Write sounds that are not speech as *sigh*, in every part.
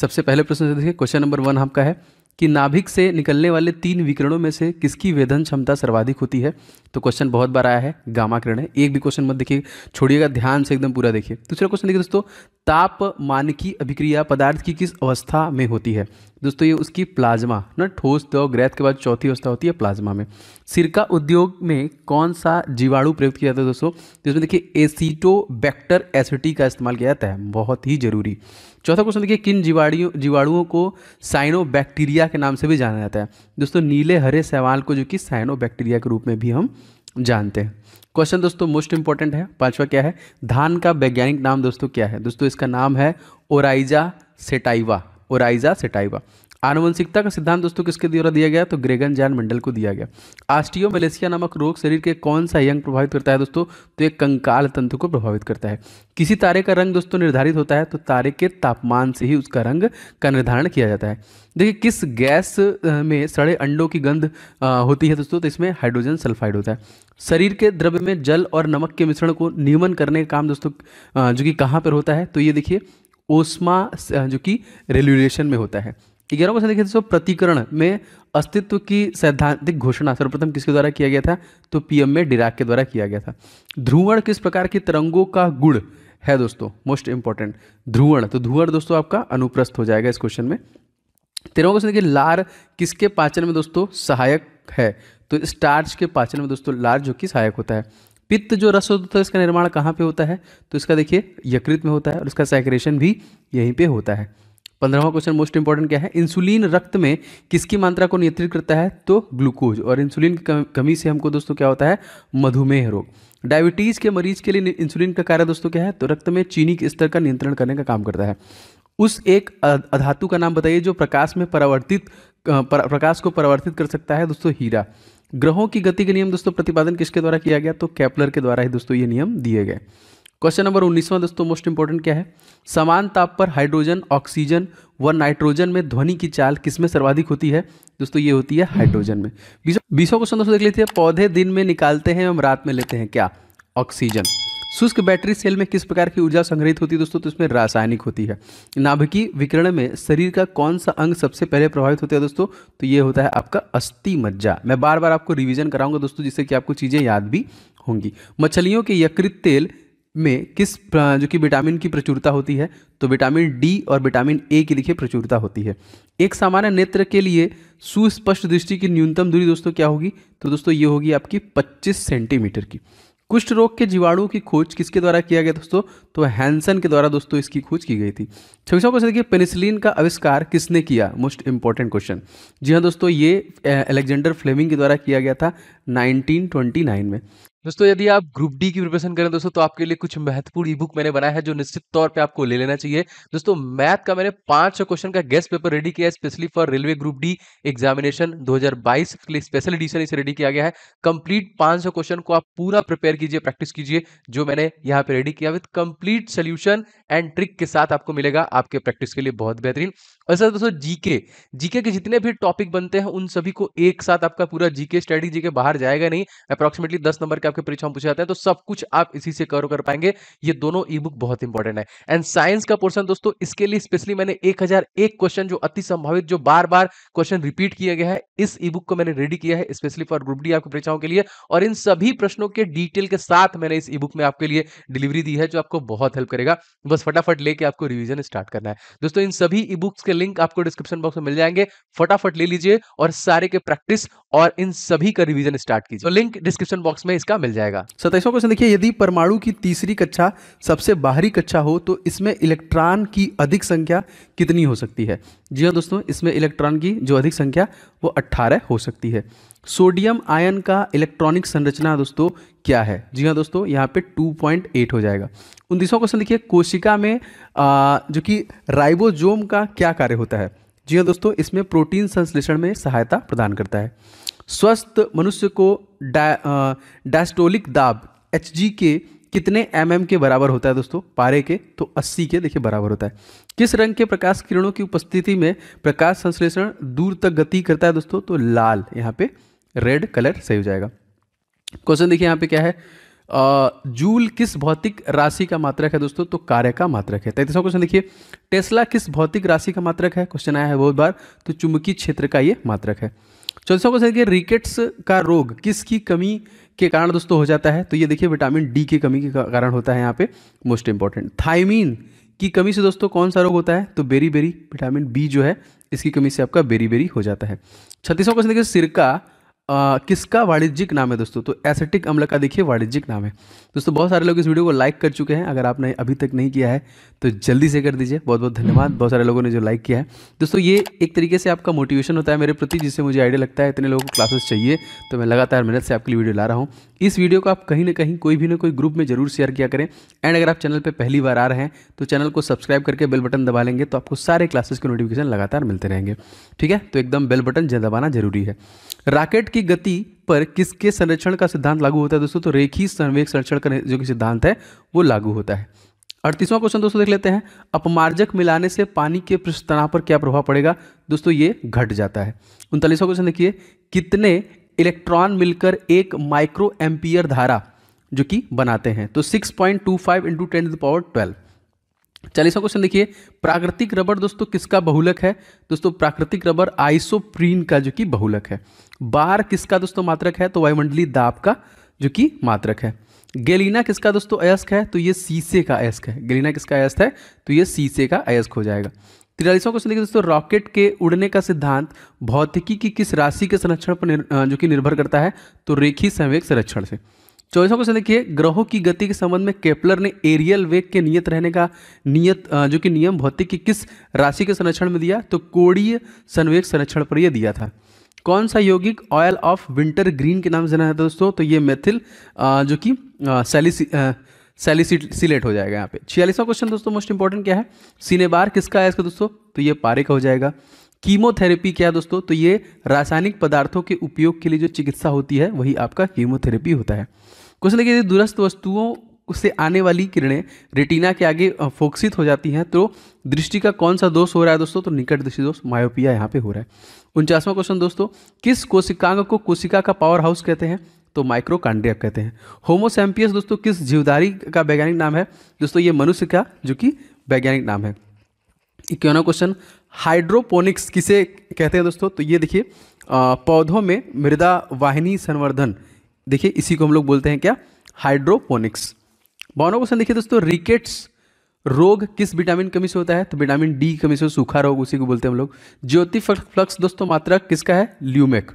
सबसे पहले प्रश्न देखिए क्वेश्चन नंबर वन आपका है कि नाभिक से निकलने वाले तीन विकरणों में से किसकी वेधन क्षमता सर्वाधिक होती है तो क्वेश्चन बहुत बार आया है गामा किरण है एक भी क्वेश्चन मत देखिए छोड़िएगा ध्यान से एकदम पूरा देखिए दूसरा क्वेश्चन देखिए दोस्तों ताप मानकी अभिक्रिया पदार्थ की किस अवस्था में होती है दोस्तों ये उसकी प्लाज्मा ना ठोस दव ग्रैथ के बाद चौथी अवस्था होती है प्लाज्मा में सिरका उद्योग में कौन सा जीवाणु प्रयुक्त किया जाता है दोस्तों जिसमें तो देखिए एसीटो बैक्टर एसिटी का इस्तेमाल किया जाता है बहुत ही जरूरी चौथा क्वेश्चन देखिए किन जीवाणियों जीवाणुओं को साइनो बैक्टीरिया के नाम से भी जाना जाता है दोस्तों नीले हरे सवाल को जो कि साइनो बैक्टीरिया के रूप में भी हम जानते हैं क्वेश्चन दोस्तों मोस्ट इंपॉर्टेंट है पांचवा क्या है धान का वैज्ञानिक नाम दोस्तों क्या है दोस्तों इसका नाम है ओराइजा सेटाइवा ओराइजा सेटाइवा आनुवंशिकता का सिद्धांत दोस्तों किसके द्वारा दिया गया तो ग्रेगन जैन मंडल को दिया गया आस्टियो मलेशिया नामक रोग शरीर के कौन सा यंग प्रभावित करता है दोस्तों तो एक कंकाल तंत्र को प्रभावित करता है किसी तारे का रंग दोस्तों निर्धारित होता है तो तारे के तापमान से ही उसका रंग का निर्धारण किया जाता है देखिए किस गैस में सड़े अंडों की गंध होती है दोस्तों तो इसमें हाइड्रोजन सल्फाइड होता है शरीर के द्रव्य में जल और नमक के मिश्रण को नियमन करने का काम दोस्तों जो कि कहाँ पर होता है तो ये देखिए ओस्मा जो कि रेलुलेशन में होता है ग्यारह क्वेश्चन देखिए दोस्तों प्रतिकरण में अस्तित्व की सैद्धांतिक घोषणा सर्वप्रथम किसके द्वारा किया गया था तो पीएम में डिराक के द्वारा किया गया था ध्रुवण किस प्रकार की तरंगों का गुण है दोस्तों मोस्ट इंपॉर्टेंट ध्रुवण तो ध्रुवण दोस्तों आपका अनुप्रस्थ हो जाएगा इस क्वेश्चन में तेरह क्वेश्चन देखिए लार किसके पाचन में दोस्तों सहायक है तो स्टार्च के पाचन में दोस्तों लार जो कि सहायक होता है पित्त जो रस होता है इसका निर्माण कहाँ पे होता है तो इसका देखिए यकृत में होता है और इसका सैक्रेशन भी यहीं पे होता है पंद्रहवा क्वेश्चन मोस्ट इंपॉर्टेंट क्या है इंसुलिन रक्त में किसकी मात्रा को नियंत्रित करता है तो ग्लूकोज और इंसुलिन की कमी से हमको दोस्तों क्या होता है मधुमेह रोग डायबिटीज़ के मरीज के लिए इंसुलिन का कार्य दोस्तों क्या है तो रक्त में चीनी के स्तर का नियंत्रण करने का काम करता है उस एक अधातु का नाम बताइए जो प्रकाश में परावर्तित प्रकाश को परिवर्तित कर सकता है दोस्तों हीरा ग्रहों की गति के नियम दोस्तों प्रतिपादन किसके द्वारा किया गया तो कैपलर के द्वारा ही दोस्तों ये नियम दिए गए क्वेश्चन नंबर उन्नीसवां दोस्तों मोस्ट इंपॉर्टेंट क्या है समान ताप पर हाइड्रोजन ऑक्सीजन व नाइट्रोजन में ध्वनि की चाल किसमें सर्वाधिक होती है दोस्तों ये होती है हाइड्रोजन में बीसवा क्वेश्चन दोस्तों देख लेते हैं पौधे दिन में निकालते हैं एवं रात में लेते हैं क्या ऑक्सीजन शुष्क बैटरी सेल में किस प्रकार की ऊर्जा संग्रहित होती है दोस्तों तो इसमें रासायनिक होती है नाभिकी विकरण में शरीर का कौन सा अंग सबसे पहले प्रभावित होता है दोस्तों तो ये होता है आपका अस्थि मज्जा मैं बार बार आपको रिवीजन कराऊंगा दोस्तों जिससे कि आपको चीज़ें याद भी होंगी मछलियों के यकृत तेल में किस जो कि विटामिन की प्रचुरता होती है तो विटामिन डी और विटामिन ए की लिखे प्रचुरता होती है एक सामान्य नेत्र के लिए सुस्पष्ट दृष्टि की न्यूनतम दूरी दोस्तों क्या होगी तो दोस्तों ये होगी आपकी 25 सेंटीमीटर की कुष्ठ रोग के जीवाणुओं की खोज किसके द्वारा किया गया दोस्तों तो हैंसन के द्वारा दोस्तों इसकी खोज की गई थी छब्बीसवा क्वेश्चन देखिए पेनिसिलिन का आविष्कार किसने किया मोस्ट इंपॉर्टेंट क्वेश्चन जी हाँ दोस्तों ये एलेक्जेंडर फ्लेमिंग के द्वारा किया गया था 1929 में दोस्तों यदि आप ग्रुप डी की प्रिपरेशन करें दोस्तों तो आपके लिए कुछ महत्वपूर्ण ई बुक मैंने बनाया है जो निश्चित तौर पे आपको ले लेना चाहिए दोस्तों मैथ का मैंने पांच सौ क्वेश्चन का गेस्ट पेपर रेडी किया है specially for railway group D examination 2022 के लिए स्पेशल एडिशन इसे रेडी किया गया है कंप्लीट पांच क्वेश्चन को आप पूरा प्रिपेयर कीजिए प्रैक्टिस कीजिए जो मैंने यहाँ पे रेडी किया with complete solution and trick के साथ आपको मिलेगा आपके प्रैक्टिस के लिए बहुत बेहतरीन और सर दोस्तों जीके जीके के जितने भी टॉपिक बनते हैं उन सभी को एक साथ आपका पूरा जीके स्टडी जीके बाहर जाएगा नहीं अप्रोक्सीमेटली दस नंबर का के परीक्षा में पूछा जाता है तो सब कुछ आप इसी से कवर कर पाएंगे ये दोनों ई बुक बहुत इंपॉर्टेंट है एंड साइंस का पोर्सन दोस्तों इसके लिए स्पेशली मैंने एक क्वेश्चन जो अति संभावित जो बार बार क्वेश्चन रिपीट किया गया है इस ई बुक को मैंने रेडी किया है स्पेशली फॉर ग्रुप डी आपकी परीक्षाओं के लिए और इन सभी प्रश्नों के डिटेल के साथ मैंने इस ई बुक में आपके लिए डिलीवरी दी है जो आपको बहुत हेल्प करेगा बस फटाफट लेके आपको रिविजन स्टार्ट करना है दोस्तों इन सभी ई बुक्स के लिंक आपको डिस्क्रिप्शन बॉक्स में मिल जाएंगे फटाफट ले लीजिए और सारे के प्रैक्टिस और इन सभी का रिवीजन स्टार्ट कीजिए तो लिंक डिस्क्रिप्शन बॉक्स में इसका मिल जाएगा सताइसवा क्वेश्चन देखिए यदि परमाणु की तीसरी कक्षा सबसे बाहरी कक्षा हो तो इसमें इलेक्ट्रॉन की अधिक संख्या कितनी हो सकती है जी हाँ दोस्तों इसमें इलेक्ट्रॉन की जो अधिक संख्या वो अट्ठारह हो सकती है सोडियम आयन का इलेक्ट्रॉनिक संरचना दोस्तों क्या है जी हाँ दोस्तों यहाँ पे 2.8 हो जाएगा उनतीसवा क्वेश्चन देखिए कोशिका में आ, जो कि राइबोजोम का क्या कार्य होता है जी हाँ दोस्तों इसमें प्रोटीन संश्लेषण में सहायता प्रदान करता है स्वस्थ मनुष्य को डायस्टोलिक दाब एच के कितने एम mm के बराबर होता है दोस्तों पारे के तो 80 के देखिए बराबर होता है किस रंग के प्रकाश किरणों की उपस्थिति में प्रकाश संश्लेषण दूर तक गति करता है दोस्तों तो लाल यहाँ पे रेड कलर सही हो जाएगा क्वेश्चन देखिए यहाँ पे क्या है जूल किस भौतिक राशि का मात्रक है दोस्तों तो कार्य का मात्रक है तैतीसवा क्वेश्चन देखिए टेस्ला किस भौतिक राशि का मात्रक है क्वेश्चन आया है बहुत बार तो चुंबकीय क्षेत्र का ये मात्रक है चौथा क्वेश्चन देखिए रिकेट्स का रोग किसकी कमी के कारण दोस्तों हो जाता है तो ये देखिए विटामिन डी की कमी के कारण होता है यहाँ पे मोस्ट इंपॉर्टेंट थायमीन की कमी से दोस्तों कौन सा रोग होता है तो बेरी बेरी विटामिन बी जो है इसकी कमी से आपका बेरी बेरी हो जाता है छत्तीसवां क्वेश्चन देखिए सिरका आ, किसका वाणिज्यिक नाम है दोस्तों तो एसेटिक अम्ल का देखिए वाणिज्यिक नाम है दोस्तों बहुत सारे लोग इस वीडियो को लाइक कर चुके हैं अगर आपने अभी तक नहीं किया है तो जल्दी से कर दीजिए बहुत बहुत धन्यवाद बहुत सारे लोगों ने जो लाइक किया है दोस्तों ये एक तरीके से आपका मोटिवेशन होता है मेरे प्रति जिससे मुझे आइडिया लगता है इतने लोगों को क्लासेस चाहिए तो मैं लगातार मेहनत से आपके लिए वीडियो ला रहा हूँ इस वीडियो को आप कहीं ना कहीं कोई भी ना कोई ग्रुप में जरूर शेयर किया करें एंड अगर आप चैनल पर पहली बार आ रहे हैं तो चैनल को सब्सक्राइब करके बेल बटन दबा लेंगे तो आपको सारे क्लासेस के नोटिफिकेशन लगातार मिलते रहेंगे ठीक है तो एकदम बेल बटन दबाना जरूरी है राकेट की गति पर किसके संरक्षण का सिद्धांत लागू होता है दोस्तों तो रेखी संवेग संरक्षण का जो कि सिद्धांत है वो लागू होता है अड़तीसवां क्वेश्चन दोस्तों देख लेते हैं अपमार्जक मिलाने से पानी के पृष्ठ तनाव पर क्या प्रभाव पड़ेगा दोस्तों ये घट जाता है उनतालीसवां क्वेश्चन देखिए कितने इलेक्ट्रॉन मिलकर एक माइक्रो एम्पियर धारा जो कि बनाते हैं तो 6.25 point two five into ten power twelve चालीसवां क्वेश्चन देखिए प्राकृतिक रबर दोस्तों किसका बहुलक है दोस्तों प्राकृतिक रबर आइसोप्रीन का जो कि बहुलक है बार किसका दोस्तों मात्रक है तो वायुमंडलीय दाब का जो कि मात्रक है गेलिना किसका दोस्तों अयस्क है तो ये सीसे का अयस्क है गेलिना किसका अयस्क है तो ये सीसे का अयस्क हो जाएगा तिरालीसवां क्वेश्चन देखिए दोस्तों रॉकेट के उड़ने का सिद्धांत भौतिकी की किस राशि के संरक्षण पर जो कि निर्भर करता है तो रेखी संवेग संरक्षण से चौबीसवा क्वेश्चन देखिए ग्रहों की गति के संबंध में केपलर ने एरियल वेग के नियत रहने का नियत जो कि नियम भौतिक की किस राशि के संरक्षण में दिया तो कोड़ीय संवेग संरक्षण पर यह दिया था कौन सा यौगिक ऑयल ऑफ विंटर ग्रीन के नाम से जाना है दोस्तों तो ये मेथिल जो कि सेलिसिलेट हो जाएगा यहाँ पे छियालीसवा क्वेश्चन दोस्तों मोस्ट इंपॉर्टेंट क्या है सिनेबार किसका है इसका दोस्तों तो ये पारे का हो जाएगा कीमोथेरेपी क्या है दोस्तों तो ये रासायनिक पदार्थों के उपयोग के लिए जो चिकित्सा होती है वही आपका कीमोथेरेपी होता है क्वेश्चन देखिए दूरस्थ वस्तुओं उससे आने वाली किरणें रेटिना के आगे फोकसित हो जाती हैं तो दृष्टि का कौन सा दोष हो रहा है दोस्तों तो निकट दृष्टि दोष मायोपिया यहाँ पे हो रहा है उनचासवां क्वेश्चन दोस्तों किस कोशिकांग को कोशिका का पावर हाउस कहते हैं तो माइक्रोकांड्रिया कहते हैं होमोसैम्पियस दोस्तों किस जीवदारी का वैज्ञानिक नाम है दोस्तों ये मनुष्य का जो कि वैज्ञानिक नाम है इक्यावना क्वेश्चन हाइड्रोपोनिक्स किसे कहते हैं दोस्तों तो ये देखिए पौधों में मृदा वाहिनी संवर्धन देखिए इसी को हम लोग बोलते हैं क्या हाइड्रोपोनिक्स बावनवा क्वेश्चन देखिए दोस्तों रिकेट्स रोग किस विटामिन कमी से होता है तो विटामिन डी कमी से सूखा रोग उसी को बोलते हैं हम लोग ज्योति फ्लक्स दोस्तों मात्रक किसका है ल्यूमेक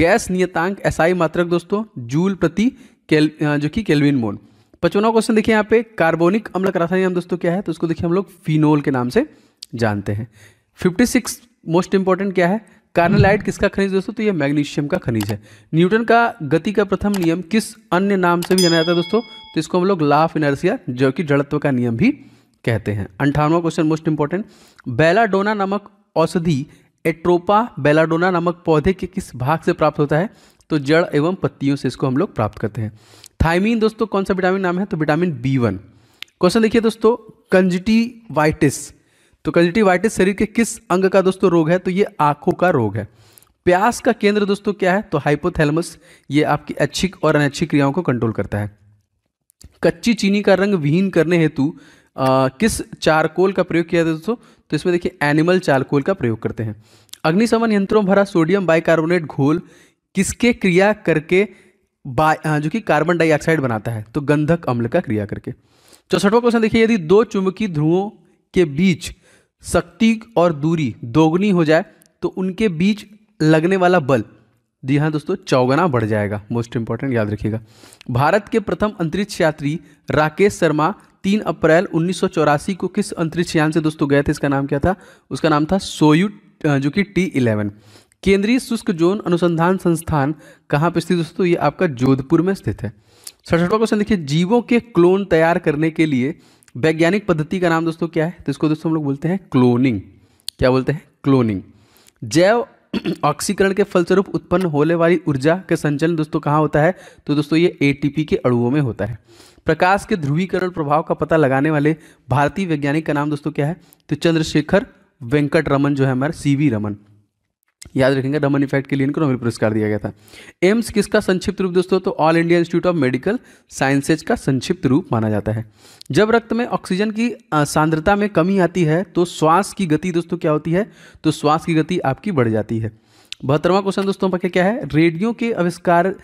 गैस नियतांक एसआई मात्रक दोस्तों जूल प्रति केल जो कि केल्विन मोन पचवना क्वेश्चन देखिए यहाँ पे कार्बोनिक अम्ल का रासायनिक नाम दोस्तों क्या है तो उसको देखिए हम लोग फिनोल के नाम से जानते हैं फिफ्टी सिक्स मोस्ट इंपॉर्टेंट क्या है कार्नलाइट किसका खनिज दोस्तों तो ये मैग्नीशियम का खनिज है न्यूटन का गति का प्रथम नियम किस अन्य नाम से भी जाना जाता है दोस्तों तो इसको हम लोग लाफ इनर्सिया जो कि जड़त्व का नियम भी कहते हैं अंठानवा क्वेश्चन मोस्ट इंपॉर्टेंट बेलाडोना नामक औषधि एट्रोपा बेलाडोना नामक पौधे के किस भाग से प्राप्त होता है तो जड़ एवं पत्तियों से इसको हम लोग प्राप्त करते हैं थाइमीन दोस्तों कौन सा विटामिन नाम है तो विटामिन बी वन क्वेश्चन देखिए दोस्तों कंजटिवाइटिस तो कंजक्टिवाइटिस शरीर के किस अंग का दोस्तों रोग है तो ये आंखों का रोग है प्यास का केंद्र दोस्तों क्या है तो हाइपोथैलेमस ये आपकी अच्छी और अनैच्छिक क्रियाओं को कंट्रोल करता है कच्ची चीनी का रंग विहीन करने हेतु किस चारकोल का प्रयोग किया जाता है दोस्तों तो इसमें देखिए एनिमल चारकोल का प्रयोग करते हैं अग्निशमन यंत्रों भरा सोडियम बाइकार्बोनेट घोल किसके क्रिया करके बाय जो कि कार्बन डाइऑक्साइड बनाता है तो गंधक अम्ल का क्रिया करके चौसठवा क्वेश्चन देखिए यदि दो चुंबकीय ध्रुवों के बीच शक्ति और दूरी दोगुनी हो जाए तो उनके बीच लगने वाला बल जी हाँ दोस्तों चौगना बढ़ जाएगा मोस्ट इंपॉर्टेंट याद रखिएगा भारत के प्रथम अंतरिक्ष यात्री राकेश शर्मा तीन अप्रैल उन्नीस को किस अंतरिक्ष यान से दोस्तों गए थे इसका नाम क्या था उसका नाम था सोयू जो कि टी इलेवन केंद्रीय शुष्क जोन अनुसंधान संस्थान कहाँ पर स्थित दोस्तों ये आपका जोधपुर में स्थित है सड़सठवा क्वेश्चन देखिए जीवों के क्लोन तैयार करने के लिए वैज्ञानिक पद्धति का नाम दोस्तों क्या है तो इसको दोस्तों हम लोग बोलते हैं क्लोनिंग क्या बोलते हैं क्लोनिंग जैव *clears throat* ऑक्सीकरण के फलस्वरूप उत्पन्न होने वाली ऊर्जा का संचलन दोस्तों कहाँ होता है तो दोस्तों ये एटीपी के अणुओं में होता है प्रकाश के ध्रुवीकरण प्रभाव का पता लगाने वाले भारतीय वैज्ञानिक का नाम दोस्तों क्या है तो चंद्रशेखर वेंकट रमन जो है हमारे सी रमन याद रखेंगे दमन इफेक्ट e के लिए इनको नोबेल पुरस्कार दिया गया था एम्स किसका संक्षिप्त रूप दोस्तों तो all India institute of medical sciences का संक्षिप्त रूप माना जाता है जब रक्त में ऑक्सीजन की सांद्रता में कमी आती है तो श्वास की गति दोस्तों क्या होती है तो श्वास की गति आपकी बढ़ जाती है बहत्तरवा क्वेश्चन दोस्तों आपका क्या है रेडियो के अविष्कार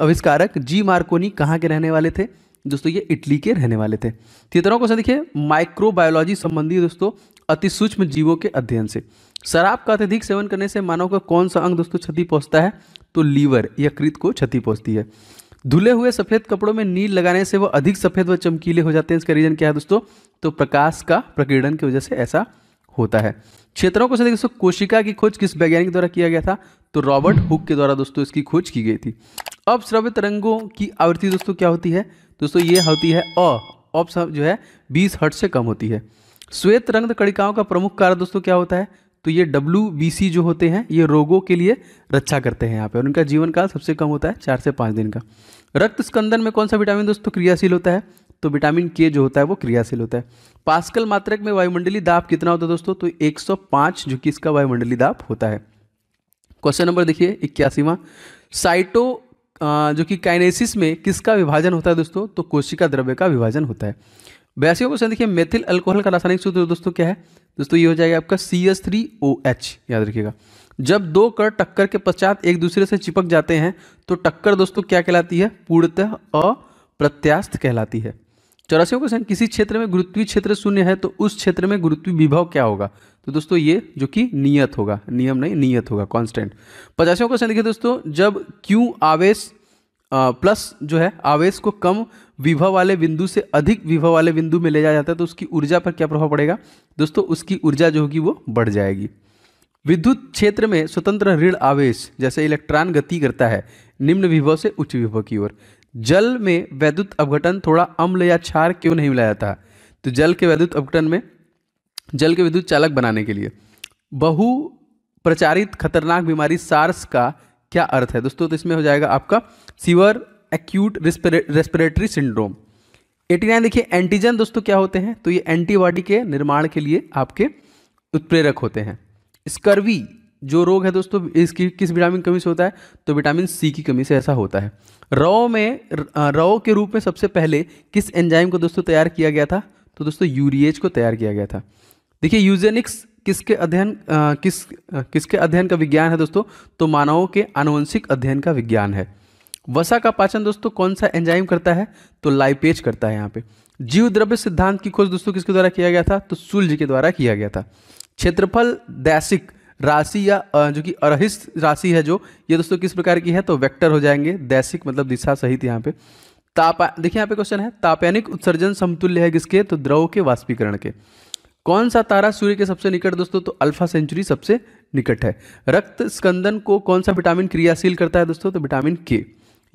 अविष्कारक जी मार्कोनी कहाँ के रहने वाले थे दोस्तों ये इटली के रहने वाले थे तिहत्तरवा क्वेश्चन देखिए माइक्रोबायोलॉजी संबंधी दोस्तों अति सूक्ष्म जीवों के अध्ययन से शराब का अत्यधिक सेवन करने से मानव का कौन सा अंग दोस्तों क्षति पहुंचता है तो लीवर यकृत को क्षति पहुंचती है धुले हुए सफ़ेद कपड़ों में नील लगाने से वो अधिक सफ़ेद व चमकीले हो जाते हैं इसका रीज़न क्या है दोस्तों तो प्रकाश का प्रकीर्णन की वजह से ऐसा होता है क्षेत्रों को सदी दोस्तों कोशिका की खोज किस वैज्ञानिक द्वारा किया गया था तो रॉबर्ट हुक के द्वारा दोस्तों इसकी खोज की गई थी अब श्रव्य तरंगों की आवृत्ति दोस्तों क्या होती है दोस्तों ये होती है अ ऑप्शन जो है बीस हर्ट से कम होती है श्वेत रंग कणिकाओं का प्रमुख कारण दोस्तों क्या होता है तो ये डब्ल्यू जो होते हैं ये रोगों के लिए रक्षा करते हैं यहाँ पे और उनका जीवन काल सबसे कम होता है चार से पाँच दिन का रक्त स्कंदन में कौन सा विटामिन दोस्तों तो क्रियाशील होता है तो विटामिन के जो होता है वो क्रियाशील होता है पास्कल मात्रक में वायुमंडली दाब कितना होता है दोस्तों तो 105 जो कि इसका वायुमंडली दाब होता है क्वेश्चन नंबर देखिए इक्यासीवा साइटो जो कि काइनेसिस में किसका विभाजन होता है दोस्तों तो कोशिका द्रव्य का विभाजन होता है बयासी क्वेश्चन देखिए मेथिल अल्कोहल का रासायनिक सूत्र दोस्तों क्या है दोस्तों ये हो जाएगा आपका C S three O H याद रखिएगा जब दो कण टक्कर के पश्चात एक दूसरे से चिपक जाते हैं तो टक्कर दोस्तों क्या कहलाती है पूर्णतः अप्रत्यास्थ कहलाती है चौरासी क्वेश्चन किसी क्षेत्र में गुरुत्वीय क्षेत्र शून्य है तो उस क्षेत्र में गुरुत्वीय विभव क्या होगा तो दोस्तों ये जो कि नियत होगा नियम नहीं नियत होगा कांस्टेंट पचासवें क्वेश्चन देखिए दोस्तों जब क्यू आवेश प्लस जो है आवेश को कम विभव वाले बिंदु से अधिक विभव वाले बिंदु में ले जाया जाता है तो उसकी ऊर्जा पर क्या प्रभाव पड़ेगा दोस्तों उसकी ऊर्जा जो होगी वो बढ़ जाएगी विद्युत क्षेत्र में स्वतंत्र ऋण आवेश जैसे इलेक्ट्रॉन गति करता है निम्न विभव से उच्च विभव की ओर जल में वैद्युत अवघटन थोड़ा अम्ल या क्षार क्यों नहीं मिलाया जाता तो जल के वैद्युत अवघटन में जल के विद्युत चालक बनाने के लिए बहु प्रचारित खतरनाक बीमारी सार्स का क्या अर्थ है दोस्तों तो इसमें हो जाएगा आपका सीवर एक्यूट रेस्पिरेटरी सिंड्रोम 89 देखिए एंटीजन दोस्तों क्या होते हैं तो ये एंटीबॉडी के निर्माण के लिए आपके उत्प्रेरक होते हैं स्कर्वी जो रोग है दोस्तों इसकी किस विटामिन कमी से होता है तो विटामिन सी की कमी से ऐसा होता है रव में रव के रूप में सबसे पहले किस एंजाइम को दोस्तों तैयार किया गया था तो दोस्तों यूरिएज को तैयार किया गया था देखिए यूजेनिक्स किसके अध्ययन किस किसके अध्ययन का विज्ञान है दोस्तों तो मानवों के आनुवंशिक अध्ययन का विज्ञान है वसा का पाचन दोस्तों कौन सा एंजाइम करता है तो लाइपेज करता है यहाँ पे जीव द्रव्य सिद्धांत की खोज दोस्तों किसके द्वारा किया गया था तो सुलझ के द्वारा किया गया था क्षेत्रफल दैसिक राशि या जो कि अरहिस राशि है जो ये दोस्तों किस प्रकार की है तो वेक्टर हो जाएंगे दैसिक मतलब दिशा सहित यहाँ पे ताप देखिए यहाँ पे क्वेश्चन है तापयानिक उत्सर्जन समतुल्य है किसके तो द्रव के वाष्पीकरण के कौन सा तारा सूर्य के सबसे निकट दोस्तों तो अल्फा सेंचुरी सबसे निकट है रक्त स्कंदन को कौन सा विटामिन क्रियाशील करता है दोस्तों तो विटामिन के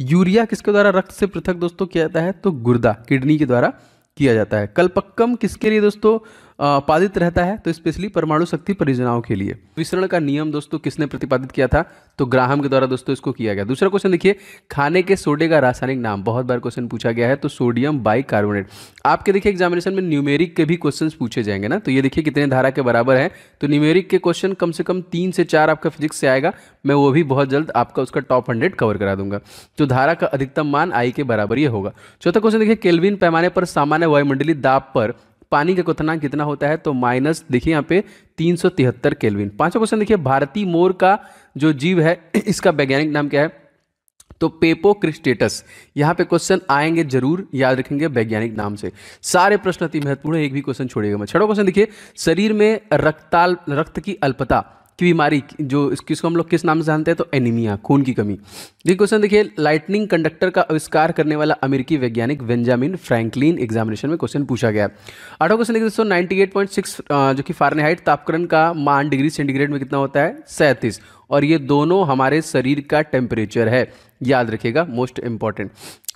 यूरिया किसके द्वारा रक्त से पृथक दोस्तों किया जाता है तो गुर्दा किडनी के द्वारा किया जाता है कलपक्कम किसके लिए दोस्तों पादित रहता है तो स्पेशली परमाणु शक्ति परियोजनाओं के लिए विसरण का नियम दोस्तों किसने प्रतिपादित किया था तो ग्राहम के द्वारा दोस्तों इसको किया गया दूसरा क्वेश्चन देखिए खाने के सोडे का रासायनिक नाम बहुत बार क्वेश्चन पूछा गया है तो सोडियम बाई आपके देखिए एग्जामिनेशन में न्यूमेरिक के भी क्वेश्चन पूछे जाएंगे ना तो ये देखिए कितने धारा के बराबर है तो न्यूमेरिक के क्वेश्चन कम से कम तीन से चार आपका फिजिक्स से आएगा मैं वो भी बहुत जल्द आपका उसका टॉप हंड्रेड कवर करा दूंगा तो धारा का अधिकतम मान आई के बराबर ये होगा चौथा क्वेश्चन देखिए केल्विन पैमाने पर सामान्य वायुमंडली दाब पर पानी का क्वथनांक कितना होता है तो माइनस देखिए यहाँ पे तीन सौ तिहत्तर केलविन पांचवा क्वेश्चन देखिए भारतीय मोर का जो जीव है *clears throat* इसका वैज्ञानिक नाम क्या है तो पेपो क्रिस्टेटस यहां पे क्वेश्चन आएंगे जरूर याद रखेंगे वैज्ञानिक नाम से सारे प्रश्न अति महत्वपूर्ण एक भी क्वेश्चन छोड़ेगा मैं छठो क्वेश्चन देखिए शरीर में रक्ताल रक्त की अल्पता की बीमारी जो किसको हम लोग किस नाम से जानते हैं तो एनीमिया खून की कमी देखिए क्वेश्चन देखिए लाइटनिंग कंडक्टर का आविष्कार करने वाला अमेरिकी वैज्ञानिक बेंजामिन फ्रैंकलिन एग्जामिनेशन में क्वेश्चन पूछा गया आठों क्वेश्चन देखिए दोस्तों नाइन्टी जो कि फारेनहाइट तापकरण का मान डिग्री सेंटीग्रेड में कितना होता है सैंतीस और ये दोनों हमारे शरीर का टेम्परेचर है याद रखिएगा मोस्ट इंपॉर्टेंट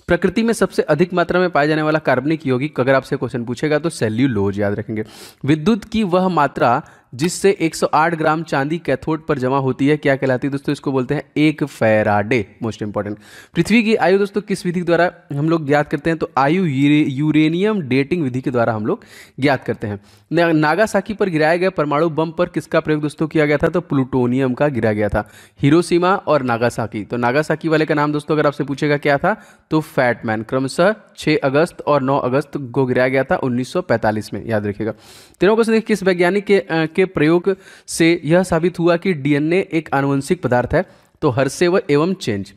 प्रकृति में सबसे अधिक मात्रा में पाया जाने वाला कार्बनिक यौगिक अगर आपसे क्वेश्चन पूछेगा तो सेल्यूलोज याद रखेंगे विद्युत की वह मात्रा जिससे 108 ग्राम चांदी कैथोड पर जमा होती है क्या कहलाती है दोस्तों इसको बोलते हैं एक फेराडे मोस्ट इंपॉर्टेंट पृथ्वी की आयु दोस्तों किस विधि के द्वारा हम लोग ज्ञात करते हैं तो आयु यूरेनियम डेटिंग विधि के द्वारा हम लोग ज्ञात करते हैं नागासाकी पर गिराए गए परमाणु बम पर किसका प्रयोग दोस्तों किया गया था तो प्लूटोनियम का गिरा गया था हिरोशिमा और नागासाकी तो नागासाकी वाले का नाम दोस्तों अगर आपसे पूछेगा क्या था तो फैटमैन क्रमशः 6 अगस्त और 9 अगस्त को गिराया गया था 1945 में याद रखिएगा तेरह क्वेश्चन देखिए किस वैज्ञानिक के, के प्रयोग से यह साबित हुआ कि डीएनए एक आनुवंशिक पदार्थ है तो हर्षेव एवं चेंज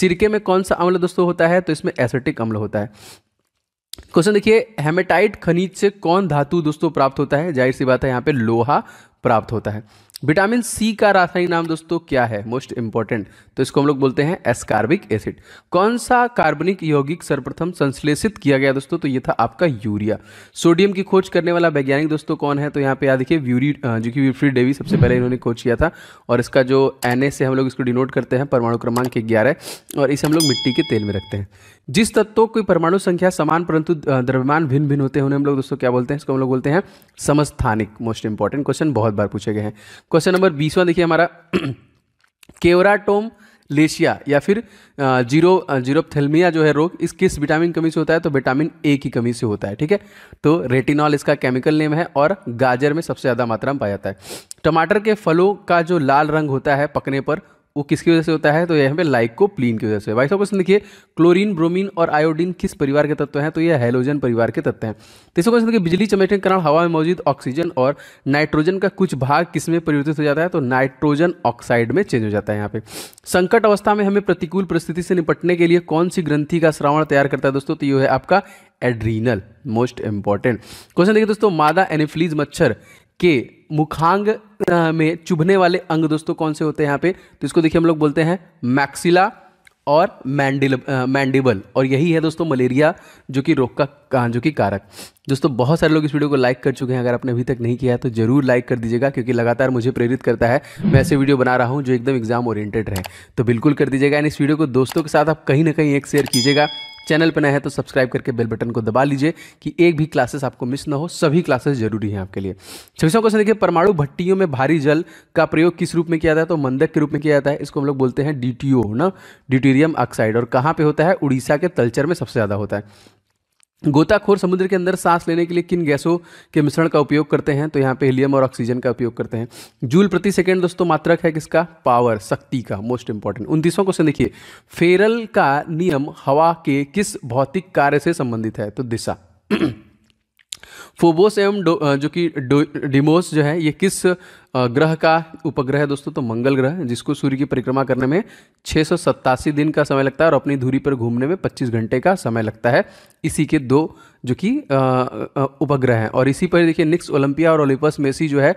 सिरके में कौन सा अम्ल दोस्तों होता है तो इसमें एसिटिक अम्ल होता है क्वेश्चन देखिए हेमेटाइट खनिज से कौन धातु दोस्तों प्राप्त होता है जाहिर सी बात है यहाँ पे लोहा प्राप्त होता है विटामिन सी का रासायनिक नाम दोस्तों क्या है मोस्ट इंपॉर्टेंट तो इसको हम लोग बोलते हैं एस्कार्बिक एसिड कौन सा कार्बनिक यौगिक सर्वप्रथम संश्लेषित किया गया दोस्तों तो ये था आपका यूरिया सोडियम की खोज करने वाला वैज्ञानिक दोस्तों कौन है तो यहाँ पे याद देखिए व्यूरी जो कि व्यूफ्री डेवी सबसे पहले इन्होंने खोज किया था और इसका जो एन से हम लोग इसको डिनोट करते हैं परमाणु क्रमांक ग्यारह और इसे हम लोग मिट्टी के तेल में रखते हैं जिस तत्व की परमाणु संख्या समान परंतु द्रव्यमान भिन्न भिन्न होते हैं उन्हें हम लोग दोस्तों क्या बोलते हैं इसको हम लोग बोलते हैं समस्थानिक मोस्ट इंपॉर्टेंट क्वेश्चन बहुत बार पूछे गए हैं क्वेश्चन नंबर बीसवा देखिए हमारा *clears throat* केवराटोम लेशिया या फिर जीरो जीरोपथेलमिया जो है रोग इस किस विटामिन कमी से होता है तो विटामिन ए की कमी से होता है ठीक है तो रेटिनॉल इसका केमिकल नेम है और गाजर में सबसे ज़्यादा मात्रा में पाया जाता है टमाटर के फलों का जो लाल रंग होता है पकने पर वो किसकी वजह से होता है तो यह पे लाइकोप्लीन की वजह से भाई साहब क्वेश्चन देखिए क्लोरीन ब्रोमीन और आयोडीन किस परिवार के तत्व हैं तो यह हेलोजन परिवार के तत्व हैं तीसरा तो क्वेश्चन देखिए बिजली चमेटने के कारण हवा में मौजूद ऑक्सीजन और नाइट्रोजन का कुछ भाग किस में परिवर्तित हो जाता है तो नाइट्रोजन ऑक्साइड में चेंज हो जाता है यहाँ पे संकट अवस्था में हमें प्रतिकूल परिस्थिति से निपटने के लिए कौन सी ग्रंथि का श्रावण तैयार करता है दोस्तों तो ये है आपका एड्रीनल मोस्ट इंपॉर्टेंट क्वेश्चन देखिए दोस्तों मादा एनिफ्लीज मच्छर के मुखांग में चुभने वाले अंग दोस्तों कौन से होते हैं यहाँ पे तो इसको देखिए हम लोग बोलते हैं मैक्सिला और मैंडिल मैंडिबल और यही है दोस्तों मलेरिया जो कि रोग का जो कि कारक दोस्तों बहुत सारे लोग इस वीडियो को लाइक कर चुके हैं अगर आपने अभी तक नहीं किया है तो जरूर लाइक कर दीजिएगा क्योंकि लगातार मुझे प्रेरित करता है मैं ऐसे वीडियो बना रहा हूँ जो एकदम एग्जाम ओरिएंटेड रहे तो बिल्कुल कर दीजिएगा एंड इस वीडियो को दोस्तों के साथ आप कहीं ना कहीं एक शेयर कीजिएगा चैनल पर नया है तो सब्सक्राइब करके बेल बटन को दबा लीजिए कि एक भी क्लासेस आपको मिस ना हो सभी क्लासेस जरूरी हैं आपके लिए छब्बीसवा क्वेश्चन देखिए परमाणु भट्टियों में भारी जल का प्रयोग किस रूप में किया जाता है तो मंदक के रूप में किया जाता है इसको हम लोग बोलते हैं डी ना डिटीरियम ऑक्साइड और कहाँ पर होता है उड़ीसा के तलचर में सबसे ज़्यादा होता है गोताखोर समुद्र के अंदर सांस लेने के लिए किन गैसों के मिश्रण का उपयोग करते हैं तो यहाँ पे हीलियम और ऑक्सीजन का उपयोग करते हैं जूल प्रति सेकंड दोस्तों मात्रक है किसका पावर शक्ति का मोस्ट इंपॉर्टेंट उनतीसवां क्वेश्चन देखिए फेरल का नियम हवा के किस भौतिक कार्य से संबंधित है तो दिशा *clears throat* फोबोस एवं जो कि डिमोस जो है ये किस ग्रह का उपग्रह है दोस्तों तो मंगल ग्रह जिसको सूर्य की परिक्रमा करने में छः दिन का समय लगता है और अपनी धूरी पर घूमने में 25 घंटे का समय लगता है इसी के दो जो कि उपग्रह हैं और इसी पर देखिए निक्स ओलंपिया और ओलिपस मेसी जो है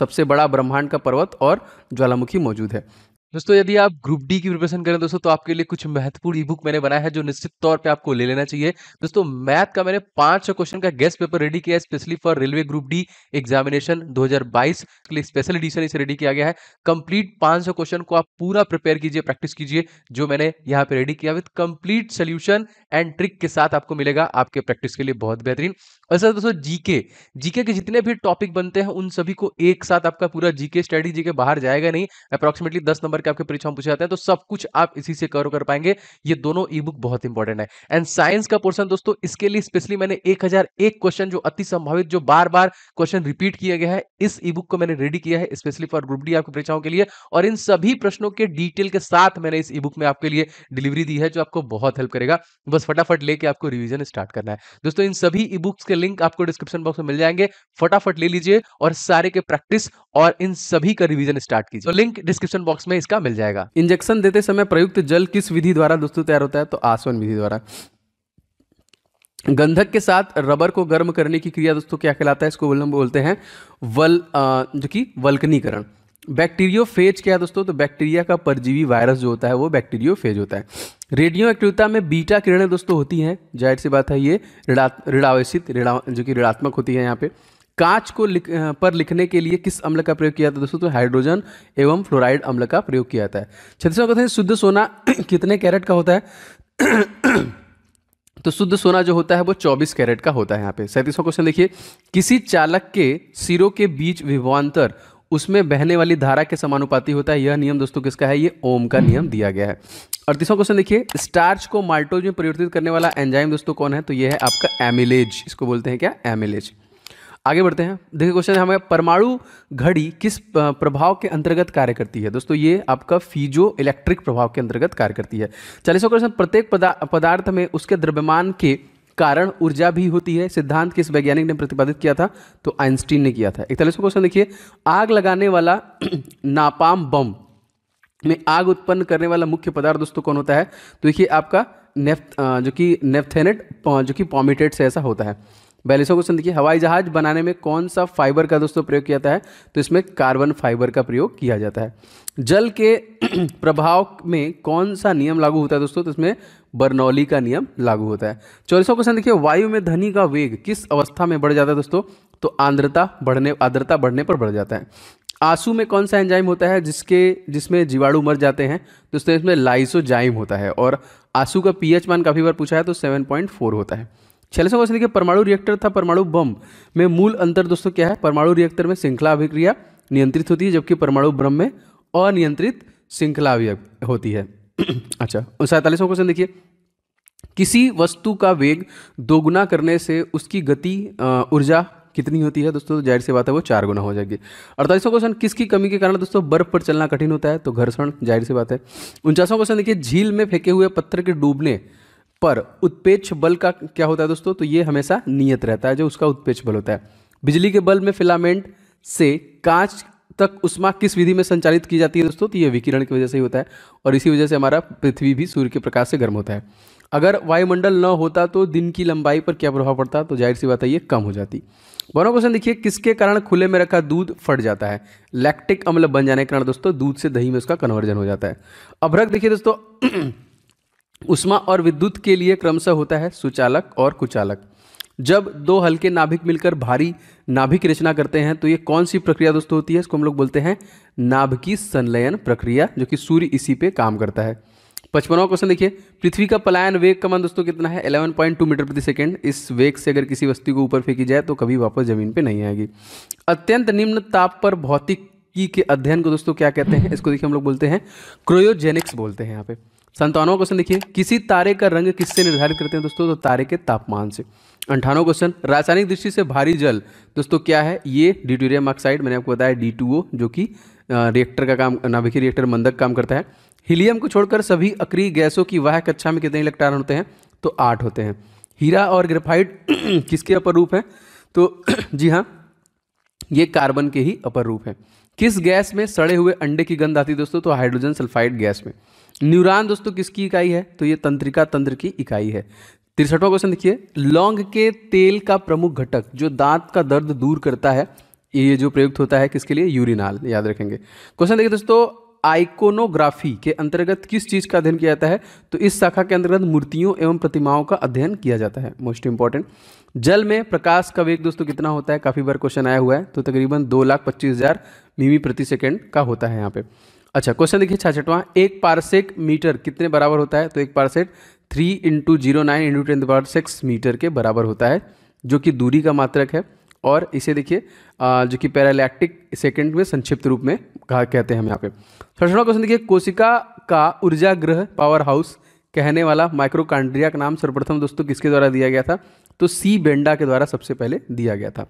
सबसे बड़ा ब्रह्मांड का पर्वत और ज्वालामुखी मौजूद है दोस्तों यदि आप ग्रुप डी की प्रिपरेशन करें दोस्तों तो आपके लिए कुछ महत्वपूर्ण ई बुक मैंने बनाया है जो निश्चित तौर पे आपको ले लेना चाहिए दोस्तों मैथ का मैंने पांच सौ क्वेश्चन का गेस्ट पेपर रेडी किया है specially for railway group D examination 2022 के लिए स्पेशल एडिशन इसे रेडी किया गया है कंप्लीट पांच क्वेश्चन को आप पूरा प्रिपेयर कीजिए प्रैक्टिस कीजिए जो मैंने यहाँ पे रेडी किया with complete solution and trick के साथ आपको मिलेगा आपके प्रैक्टिस के लिए बहुत बेहतरीन और दोस्तों जीके जीके के जितने भी टॉपिक बनते हैं उन सभी को एक साथ आपका पूरा जीके स्टडी के बाहर जाएगा नहीं अप्रोक्सीमेटली दस नंबर भर के आपके परीक्षा में पूछे जाते हैं तो सब कुछ आप इसी से कवर कर पाएंगे ये दोनों ई बुक बहुत इंपॉर्टेंट है एंड साइंस का पोर्सन दोस्तों इसके लिए स्पेशली मैंने एक क्वेश्चन जो अति संभावित जो बार बार क्वेश्चन रिपीट किया गया है इस ई बुक को मैंने रेडी किया है स्पेशली फॉर ग्रुप डी आपकी परीक्षाओं के लिए और इन सभी प्रश्नों के डिटेल के साथ मैंने इस ई बुक में आपके लिए डिलीवरी दी है जो आपको बहुत हेल्प करेगा बस फटाफट लेके आपको रिविजन स्टार्ट करना है दोस्तों इन सभी ई बुक्स के लिंक आपको डिस्क्रिप्शन बॉक्स में मिल जाएंगे फटाफट ले लीजिए और सारे के प्रैक्टिस और इन सभी का रिवीजन स्टार्ट कीजिए तो लिंक डिस्क्रिप्शन बॉक्स में का मिल जाएगा इंजेक्शन देते समय प्रयुक्त जल किस विधि द्वारा दोस्तों तैयार होता है तो आसवन विधि द्वारा गंधक के साथ रबर को गर्म करने की क्रिया दोस्तों क्या कहलाता है इसको हम बोलते हैं वल जो कि वल्कनीकरण बैक्टीरियो फेज क्या है दोस्तों तो बैक्टीरिया का परजीवी वायरस जो होता है वो बैक्टीरियो फेज होता है रेडियो एक्टिविता में बीटा किरणें दोस्तों होती हैं जाहिर सी बात है ये ऋणा ऋणावेश जो कि ऋणात्मक होती है यहाँ पे कांच को लिख, पर लिखने के लिए किस अम्ल का प्रयोग किया जाता है दोस्तों तो हाइड्रोजन एवं फ्लोराइड अम्ल का प्रयोग किया जाता है क्वेश्चन शुद्ध सोना *clears throat* कितने कैरेट का होता है *clears throat* तो शुद्ध सोना जो होता है वो 24 कैरेट का होता है यहाँ पे सैंतीसवां क्वेश्चन देखिए किसी चालक के सिरों के बीच विभवान्तर उसमें बहने वाली धारा के समानुपाती होता है यह नियम दोस्तों किसका है ये ओम का नियम दिया गया है तीसरा क्वेश्चन देखिए स्टार्च को माल्टोज में परिवर्तित करने वाला एंजाइम दोस्तों कौन है तो ये है आपका एमिलेज इसको बोलते हैं क्या एमिलेज आगे बढ़ते हैं देखिए क्वेश्चन है हमें परमाणु घड़ी किस प्रभाव के अंतर्गत कार्य करती है दोस्तों ये आपका फीजो इलेक्ट्रिक प्रभाव के अंतर्गत कार्य करती है चालीसों क्वेश्चन प्रत्येक पदार्थ में उसके द्रव्यमान के कारण ऊर्जा भी होती है सिद्धांत किस वैज्ञानिक ने प्रतिपादित किया था तो आइंस्टीन ने किया था इकतालीसवा क्वेश्चन देखिए आग लगाने वाला *clears throat* नापाम बम में आग उत्पन्न करने वाला मुख्य पदार्थ दोस्तों कौन होता है तो देखिए आपका नेफ्थ जो कि नेफ्थेनेट जो कि पॉमिटेट से ऐसा होता है बयालीसवा क्वेश्चन देखिए हवाई जहाज बनाने में कौन सा फाइबर का दोस्तों प्रयोग किया जाता है तो इसमें कार्बन फाइबर का प्रयोग किया जाता है जल के *clears throat* प्रभाव में कौन सा नियम लागू होता है दोस्तों तो इसमें बर्नौली का नियम लागू होता है चौलीसवा क्वेश्चन देखिए वायु में धनी का वेग किस अवस्था में बढ़ जाता है दोस्तों तो आर्द्रता बढ़ने आर्द्रता बढ़ने पर बढ़ जाता है आंसू में कौन सा एंजाइम होता है जिसके जिसमें जीवाणु मर जाते हैं दोस्तों इसमें लाइसोजाइम होता है और आंसू का पीएच मान काफ़ी बार पूछा है तो 7.4 होता है छियालीसवा क्वेश्चन देखिए परमाणु रिएक्टर था परमाणु बम में मूल अंतर दोस्तों क्या है परमाणु रिएक्टर में श्रृंखला अभिक्रिया नियंत्रित होती है जबकि परमाणु भ्रम में अनियंत्रित श्रृंखला होती है *clears throat* अच्छा सैंतालीसवा क्वेश्चन देखिए किसी वस्तु का वेग दोगुना करने से उसकी गति ऊर्जा कितनी होती है दोस्तों जाहिर सी बात है वो चार गुना हो जाएगी अड़तालीसवा क्वेश्चन किसकी कमी के कारण दोस्तों बर्फ पर चलना कठिन होता है तो घर्षण जाहिर सी बात है उनचासवा क्वेश्चन देखिए झील में फेंके हुए पत्थर के डूबने पर उत्पेक्ष बल का क्या होता है दोस्तों तो ये हमेशा नियत रहता है जो उसका उत्पेक्ष बल होता है बिजली के बल में फिलामेंट से कांच तक उष्मा किस विधि में संचालित की जाती है दोस्तों तो ये विकिरण की वजह से ही होता है और इसी वजह से हमारा पृथ्वी भी सूर्य के प्रकाश से गर्म होता है अगर वायुमंडल न होता तो दिन की लंबाई पर क्या प्रभाव पड़ता तो जाहिर सी बात है ये कम हो जाती बनो क्वेश्चन देखिए किसके कारण खुले में रखा दूध फट जाता है लैक्टिक अम्ल बन जाने के कारण दोस्तों दूध से दही में उसका कन्वर्जन हो जाता है अभ्रक देखिए दोस्तों उष्मा और विद्युत के लिए क्रमशः होता है सुचालक और कुचालक जब दो हल्के नाभिक मिलकर भारी नाभिक रचना करते हैं तो ये कौन सी प्रक्रिया दोस्तों होती है इसको हम लोग बोलते हैं नाभिकी संलयन प्रक्रिया जो कि सूर्य इसी पे काम करता है पचपनवा क्वेश्चन देखिए पृथ्वी का पलायन वेग का मान दोस्तों कितना है 11.2 मीटर प्रति सेकंड इस वेग से अगर किसी वस्तु को ऊपर फेंकी जाए तो कभी वापस जमीन पर नहीं आएगी अत्यंत निम्न ताप पर भौतिकी के अध्ययन को दोस्तों क्या कहते हैं इसको देखिए हम लोग बोलते हैं क्रोयोजेनिक्स बोलते हैं यहाँ पे संतानवा क्वेश्चन देखिए किसी तारे का रंग किससे निर्धारित करते हैं दोस्तों तो तारे के तापमान से अंठानवे क्वेश्चन रासायनिक दृष्टि से भारी जल दोस्तों क्या है ये ड्यूटेरियम ऑक्साइड मैंने आपको बताया डी जो कि रिएक्टर का काम नाभिकीय रिएक्टर मंदक काम करता है हीलियम को छोड़कर सभी अक्रिय गैसों की वाह कक्षा में कितने इलेक्ट्रॉन होते हैं तो आठ होते हैं हीरा और ग्रेफाइड *clears throat* किसके अपर रूप है तो *clears throat* जी हाँ ये कार्बन के ही अपर रूप है किस गैस में सड़े हुए अंडे की गंध आती है दोस्तों तो हाइड्रोजन सल्फाइड गैस में न्यूरॉन दोस्तों किसकी इकाई है तो ये तंत्रिका तंत्र की इकाई है तिरसठवा क्वेश्चन देखिए लौंग के तेल का प्रमुख घटक जो दांत का दर्द दूर करता है ये जो प्रयुक्त होता है किसके लिए यूरिनाल याद रखेंगे क्वेश्चन देखिए दोस्तों आइकोनोग्राफी के अंतर्गत किस चीज़ का अध्ययन किया जाता है तो इस शाखा के अंतर्गत मूर्तियों एवं प्रतिमाओं का अध्ययन किया जाता है मोस्ट इंपॉर्टेंट जल में प्रकाश का वेग दोस्तों कितना होता है काफ़ी बार क्वेश्चन आया हुआ है तो तकरीबन दो लाख पच्चीस हज़ार मीमी प्रति सेकेंड का होता है यहाँ पे अच्छा क्वेश्चन देखिए छठवा एक पारसेक मीटर कितने बराबर होता है तो एक parsec three into zero nine into ten power six metre के बराबर होता है जो कि दूरी का मात्रक है और इसे देखिए जो कि पैरालैक्टिक सेकेंड में संक्षिप्त रूप में कहा कहते हैं हम यहाँ पे छठवा क्वेश्चन देखिए कोशिका का ऊर्जा ग्रह पावर हाउस कहने वाला माइक्रोकांड्रिया का नाम सर्वप्रथम दोस्तों किसके द्वारा दिया गया था तो सी बेंडा के द्वारा सबसे पहले दिया गया था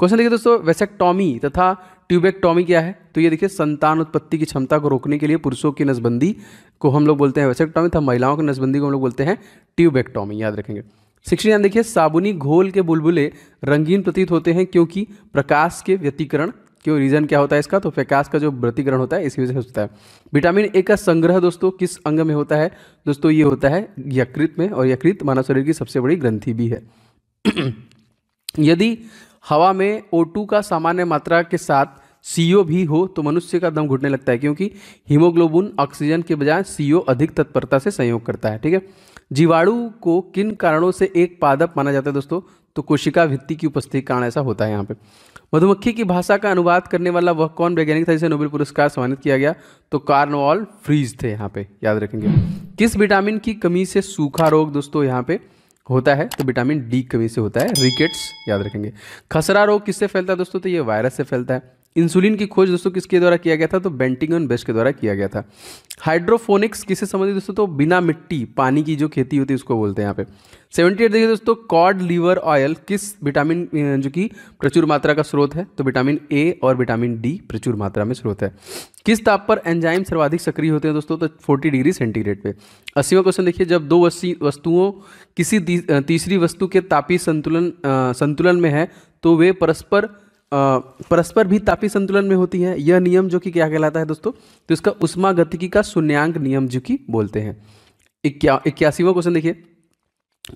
क्वेश्चन देखिए दोस्तों वेसेक्टॉमी तथा ट्यूबेक्टॉमी क्या है तो ये देखिए संतान उत्पत्ति की क्षमता को रोकने के लिए पुरुषों की नसबंदी को हम लोग बोलते हैं वेसेक्टॉमी तथा महिलाओं की नसबंदी को हम लोग बोलते हैं ट्यूबेक्टॉमी याद रखेंगे शिक्षण यहाँ देखिए साबुनी घोल के बुलबुले रंगीन प्रतीत होते हैं क्योंकि प्रकाश के व्यतीकरण क्यों रीज़न क्या होता है इसका तो प्रकाश का जो व्यतीकरण होता है इसी वजह से होता है विटामिन ए का संग्रह दोस्तों किस अंग में होता है दोस्तों ये होता है यकृत में और यकृत मानव शरीर की सबसे बड़ी ग्रंथि भी है *clears throat* यदि हवा में O2 का सामान्य मात्रा के साथ CO भी हो तो मनुष्य का दम घुटने लगता है क्योंकि हीमोग्लोबिन ऑक्सीजन के बजाय CO अधिक तत्परता से संयोग करता है ठीक है जीवाणु को किन कारणों से एक पादप माना जाता है दोस्तों तो कोशिका भित्ति की उपस्थिति कारण ऐसा होता है यहाँ पे मधुमक्खी की भाषा का अनुवाद करने वाला वह कौन वैज्ञानिक था जिसे नोबेल पुरस्कार सम्मानित किया गया तो कार्नवाल फ्रीज थे यहाँ पे याद रखेंगे किस विटामिन की कमी से सूखा रोग दोस्तों यहाँ पे होता है तो विटामिन डी कमी से होता है रिकेट्स याद रखेंगे खसरा रोग किससे फैलता है दोस्तों तो ये वायरस से फैलता है इंसुलिन की खोज दोस्तों किसके द्वारा किया गया था तो बेंटिंग एंड बेस्ट के द्वारा किया गया था हाइड्रोफोनिक्स किसे संबंधित दोस्तों तो बिना मिट्टी पानी की जो खेती होती है उसको बोलते हैं यहाँ पे सेवेंटी एट देखिए दोस्तों कॉड लीवर ऑयल किस विटामिन जो कि प्रचुर मात्रा का स्रोत है तो विटामिन ए और विटामिन डी प्रचुर मात्रा में स्रोत है किस ताप पर एंजाइम सर्वाधिक सक्रिय होते हैं दोस्तों तो फोर्टी डिग्री सेंटीग्रेड पे अस्सीवा क्वेश्चन देखिए जब दो वस्तुओं किसी तीसरी वस्तु के तापी संतुलन संतुलन में है तो वे परस्पर परस्पर भी तापी संतुलन में होती है यह नियम जो कि क्या कहलाता है दोस्तों तो इसका उष्मा गतिकी का शून्यांक नियम जो कि बोलते हैं इक्यासीवा क्वेश्चन देखिए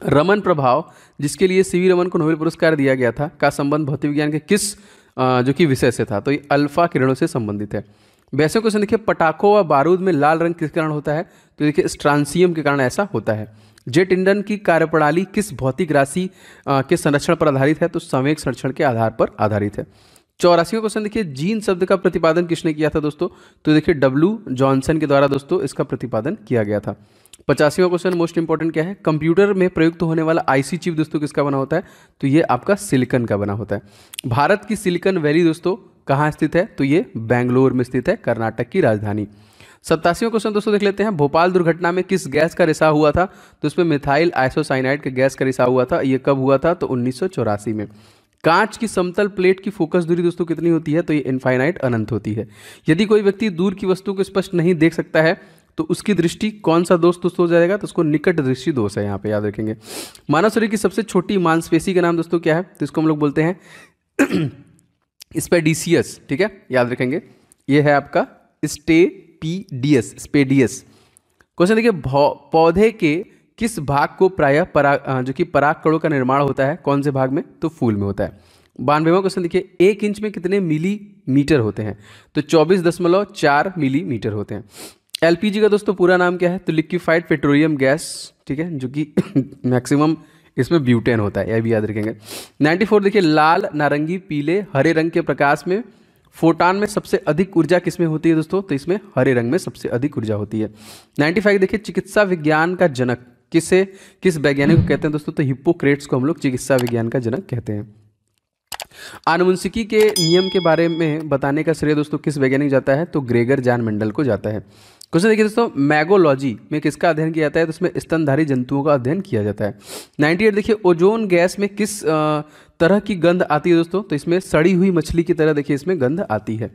रमन प्रभाव जिसके लिए सी वी रमन को नोबेल पुरस्कार दिया गया था का संबंध भौतिक विज्ञान के किस जो कि विषय से था तो ये अल्फा किरणों से संबंधित है वैसे क्वेश्चन देखिए पटाखों व बारूद में लाल रंग किस कारण होता है तो देखिए स्ट्रांसियम के कारण ऐसा होता है जेट इंडन की कार्यप्रणाली किस भौतिक राशि के संरक्षण पर आधारित है तो संवेग संरक्षण के आधार पर आधारित है चौरासी क्वेश्चन देखिए जीन शब्द का प्रतिपादन किसने किया था दोस्तों तो देखिए डब्ल्यू जॉनसन के द्वारा दोस्तों इसका प्रतिपादन किया गया था पचासीवा क्वेश्चन मोस्ट इंपॉर्टेंट क्या है कंप्यूटर में प्रयुक्त होने वाला आईसी चिप दोस्तों किसका बना होता है तो ये आपका सिलिकन का बना होता है भारत की सिलिकन वैली दोस्तों कहाँ स्थित है तो ये बैंगलोर में स्थित है कर्नाटक की राजधानी सत्तासी क्वेश्चन दोस्तों तो देख लेते हैं भोपाल दुर्घटना में किस गैस का रिसाव हुआ था तो उसमें मिथाइल आइसोसाइनाइड के गैस का रिसाव हुआ था ये कब हुआ था तो उन्नीस में कांच की समतल प्लेट की फोकस दूरी दोस्तों कितनी होती है तो ये इनफाइनाइट अनंत होती है यदि कोई व्यक्ति दूर की वस्तु को स्पष्ट नहीं देख सकता है तो उसकी दृष्टि कौन सा दोष दोस्त हो जाएगा तो उसको निकट दृष्टि दोष है यहाँ पे याद रखेंगे मानव शरीर की सबसे छोटी मांसपेशी का नाम दोस्तों क्या है तो इसको हम लोग बोलते हैं *clears throat* स्पेडिसियस ठीक है याद रखेंगे ये है आपका स्टे पी डी एस स्पेडियस क्वेश्चन देखिए पौधे के किस भाग को प्रायः परा जो कि परागकणों का निर्माण होता है कौन से भाग में तो फूल में होता है बानवेवा क्वेश्चन देखिए एक इंच में कितने मिलीमीटर होते हैं तो चौबीस दशमलव चार मिलीमीटर होते हैं एलपीजी का दोस्तों पूरा नाम क्या है तो लिक्विफाइड पेट्रोलियम गैस ठीक है जो कि *coughs* मैक्सिमम इसमें ब्यूटेन होता है यह भी याद रखेंगे 94 देखिए लाल नारंगी पीले हरे रंग के प्रकाश में फोटान में सबसे अधिक ऊर्जा किसमें होती है दोस्तों तो इसमें हरे रंग में सबसे अधिक ऊर्जा होती है फाइव देखिए चिकित्सा विज्ञान का जनक किसे किस वैज्ञानिक को कहते हैं दोस्तों तो हिप्पोक्रेट्स को हम लोग चिकित्सा विज्ञान का जनक कहते हैं आनुवंशिकी के नियम के बारे में बताने का श्रेय दोस्तों किस वैज्ञानिक जाता है तो ग्रेगर जान मंडल को जाता है क्वेश्चन देखिए दोस्तों मैगोलॉजी में किसका अध्ययन किया जाता है तो उसमें स्तनधारी जंतुओं का अध्ययन किया जाता है 98 देखिए ओजोन गैस में किस तरह की गंध आती है दोस्तों तो इसमें सड़ी हुई मछली की तरह देखिए इसमें गंध आती है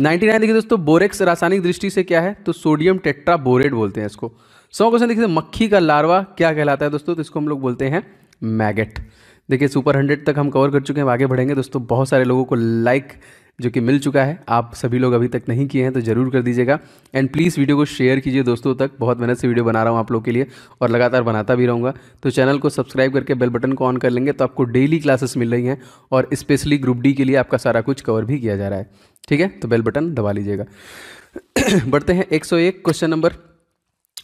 99 देखिए दोस्तों बोरेक्स रासायनिक दृष्टि से क्या है तो सोडियम टेट्रा बोरेट बोलते हैं इसको सौ क्वेश्चन देखिए तो मक्खी का लार्वा क्या कहलाता है दोस्तों तो इसको हम लोग बोलते हैं मैगेट देखिए सुपर हंड्रेड तक हम कवर कर चुके हैं आगे बढ़ेंगे दोस्तों बहुत सारे लोगों को लाइक जो कि मिल चुका है आप सभी लोग अभी तक नहीं किए हैं तो ज़रूर कर दीजिएगा एंड प्लीज़ वीडियो को शेयर कीजिए दोस्तों तक बहुत मेहनत से वीडियो बना रहा हूँ आप लोग के लिए और लगातार बनाता भी रहूँगा तो चैनल को सब्सक्राइब करके बेल बटन को ऑन कर लेंगे तो आपको डेली क्लासेस मिल रही हैं और स्पेशली ग्रुप डी के लिए आपका सारा कुछ कवर भी किया जा रहा है ठीक है तो बेल बटन दबा लीजिएगा *clears throat* बढ़ते हैं एक क्वेश्चन नंबर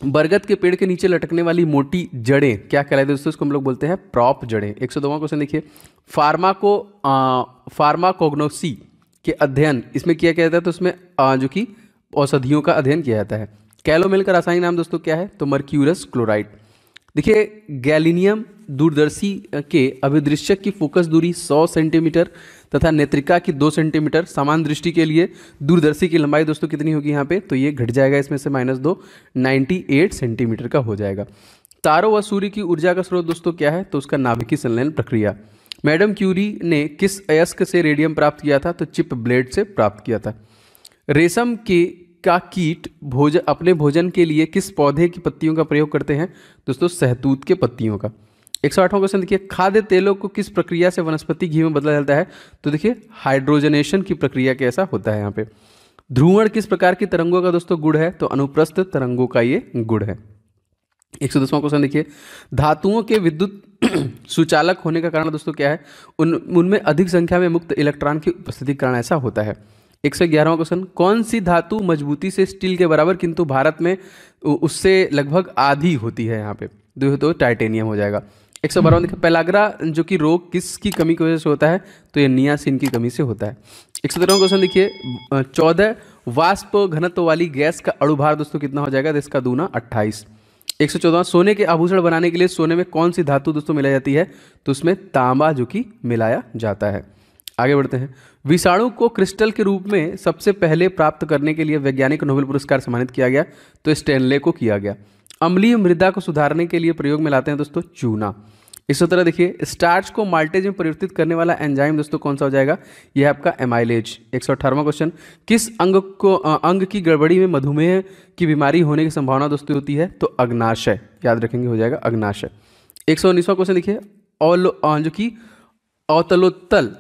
बरगद के पेड़ के नीचे लटकने वाली मोटी जड़ें क्या हैं दोस्तों इसको हम लोग बोलते हैं प्रॉप जड़ें एक सौ क्वेश्चन देखिए फार्माको फार्माकोग्नोसी के अध्ययन इसमें किया जाता है तो उसमें जो कि औषधियों का अध्ययन किया जाता है कैलोमेल का रासायनिक नाम दोस्तों क्या है तो मर्क्यूरस क्लोराइड देखिए गैलिनियम दूरदर्शी के अभिदृश्यक की फोकस दूरी 100 सेंटीमीटर तथा नेत्रिका की 2 सेंटीमीटर समान दृष्टि के लिए दूरदर्शी की लंबाई दोस्तों कितनी होगी यहाँ पे तो ये घट जाएगा इसमें से माइनस दो नाइन्टी सेंटीमीटर का हो जाएगा तारों व सूर्य की ऊर्जा का स्रोत दोस्तों क्या है तो उसका नाभिकी संलयन प्रक्रिया मैडम क्यूरी ने किस अयस्क से रेडियम प्राप्त किया था तो चिप ब्लेड से प्राप्त किया था रेशम के का कीट भोज अपने भोजन के लिए किस पौधे की पत्तियों का प्रयोग करते हैं दोस्तों सहतूत के पत्तियों का एक सौ आठवां क्वेश्चन देखिए खाद्य तेलों को किस प्रक्रिया से वनस्पति घी में बदला जाता है तो देखिए हाइड्रोजनेशन की प्रक्रिया कैसा होता है यहाँ पे ध्रुवण किस प्रकार की तरंगों का दोस्तों गुड़ है तो अनुप्रस्थ तरंगों का ये गुड़ है एक सौ दसवां क्वेश्चन देखिए धातुओं के विद्युत सुचालक होने का कारण दोस्तों क्या है उन उनमें अधिक संख्या में मुक्त इलेक्ट्रॉन की उपस्थिति कारण ऐसा होता है एक सौ ग्यारहवा क्वेश्चन कौन सी धातु मजबूती से स्टील के बराबर किंतु भारत में उससे लगभग आधी होती है यहाँ पे दो तो टाइटेनियम हो जाएगा एक सौ बारहवा देखिए पैलाग्रा जो कि रोग किसकी कमी की वजह से होता है तो ये नियासिन की कमी से होता है एक सौ तेरहवा क्वेश्चन देखिए चौदह वाष्प घनत्व वाली गैस का अड़ुभार दोस्तों कितना हो जाएगा तो इसका दूना अट्ठाईस एक सौ चौदह सोने के आभूषण बनाने के लिए सोने में कौन सी धातु दोस्तों मिलाई जाती है तो उसमें तांबा जो कि मिलाया जाता है आगे बढ़ते हैं विषाणु को क्रिस्टल के रूप में सबसे पहले प्राप्त करने के लिए वैज्ञानिक नोबेल पुरस्कार सम्मानित किया गया तो स्टेनले को किया गया अम्लीय मृदा को सुधारने के लिए प्रयोग में लाते हैं दोस्तों चूना इसी तरह देखिए स्टार्च को माल्टेज में परिवर्तित करने वाला एंजाइम दोस्तों कौन सा हो जाएगा यह आपका एमाइलेज एक सौ क्वेश्चन किस अंग को अंग की गड़बड़ी में मधुमेह की बीमारी होने की संभावना दोस्तों होती है तो अग्नाशय याद रखेंगे हो जाएगा अग्नाशय एक सौ उन्नीसवा क्वेश्चन देखिए और जो कि अवतलोत्तल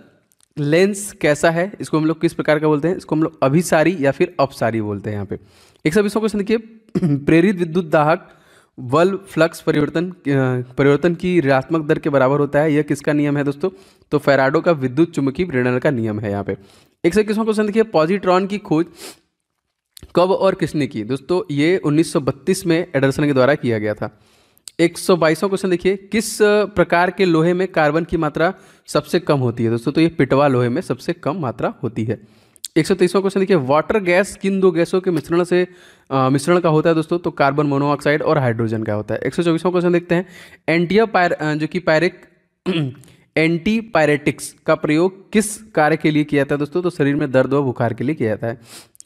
लेंस कैसा है इसको हम लोग किस प्रकार का बोलते हैं इसको हम लोग अभिसारी या फिर अपसारी बोलते हैं यहाँ पे एक सौ बीसवा क्वेश्चन देखिए *clears throat* प्रेरित विद्युत दाहक वल्व फ्लक्स परिवर्तन परिवर्तन की ऋणात्मक दर के बराबर होता है यह किसका नियम है दोस्तों तो फेराडो का विद्युत चुंबकीय प्रेरण का नियम है यहाँ पे एक सौ इक्कीसवां क्वेश्चन देखिए पॉजिट्रॉन की खोज कब और किसने की दोस्तों ये 1932 में एडरसन के द्वारा किया गया था एक सौ बाईसवां क्वेश्चन देखिए किस प्रकार के लोहे में कार्बन की मात्रा सबसे कम होती है दोस्तों तो ये पिटवा लोहे में सबसे कम मात्रा होती है एक सौ तेईसवा क्वेश्चन देखिए वाटर गैस किन दो गैसों के मिश्रण से मिश्रण का होता है दोस्तों तो कार्बन मोनोऑक्साइड और हाइड्रोजन का होता है एक सौ चौबीसवा क्वेश्चन देखते हैं एंटिया पायर जो कि पायरिक एंटी पायरेटिक्स का प्रयोग किस कार्य के लिए किया जाता है दोस्तों तो शरीर में दर्द व बुखार के लिए किया जाता है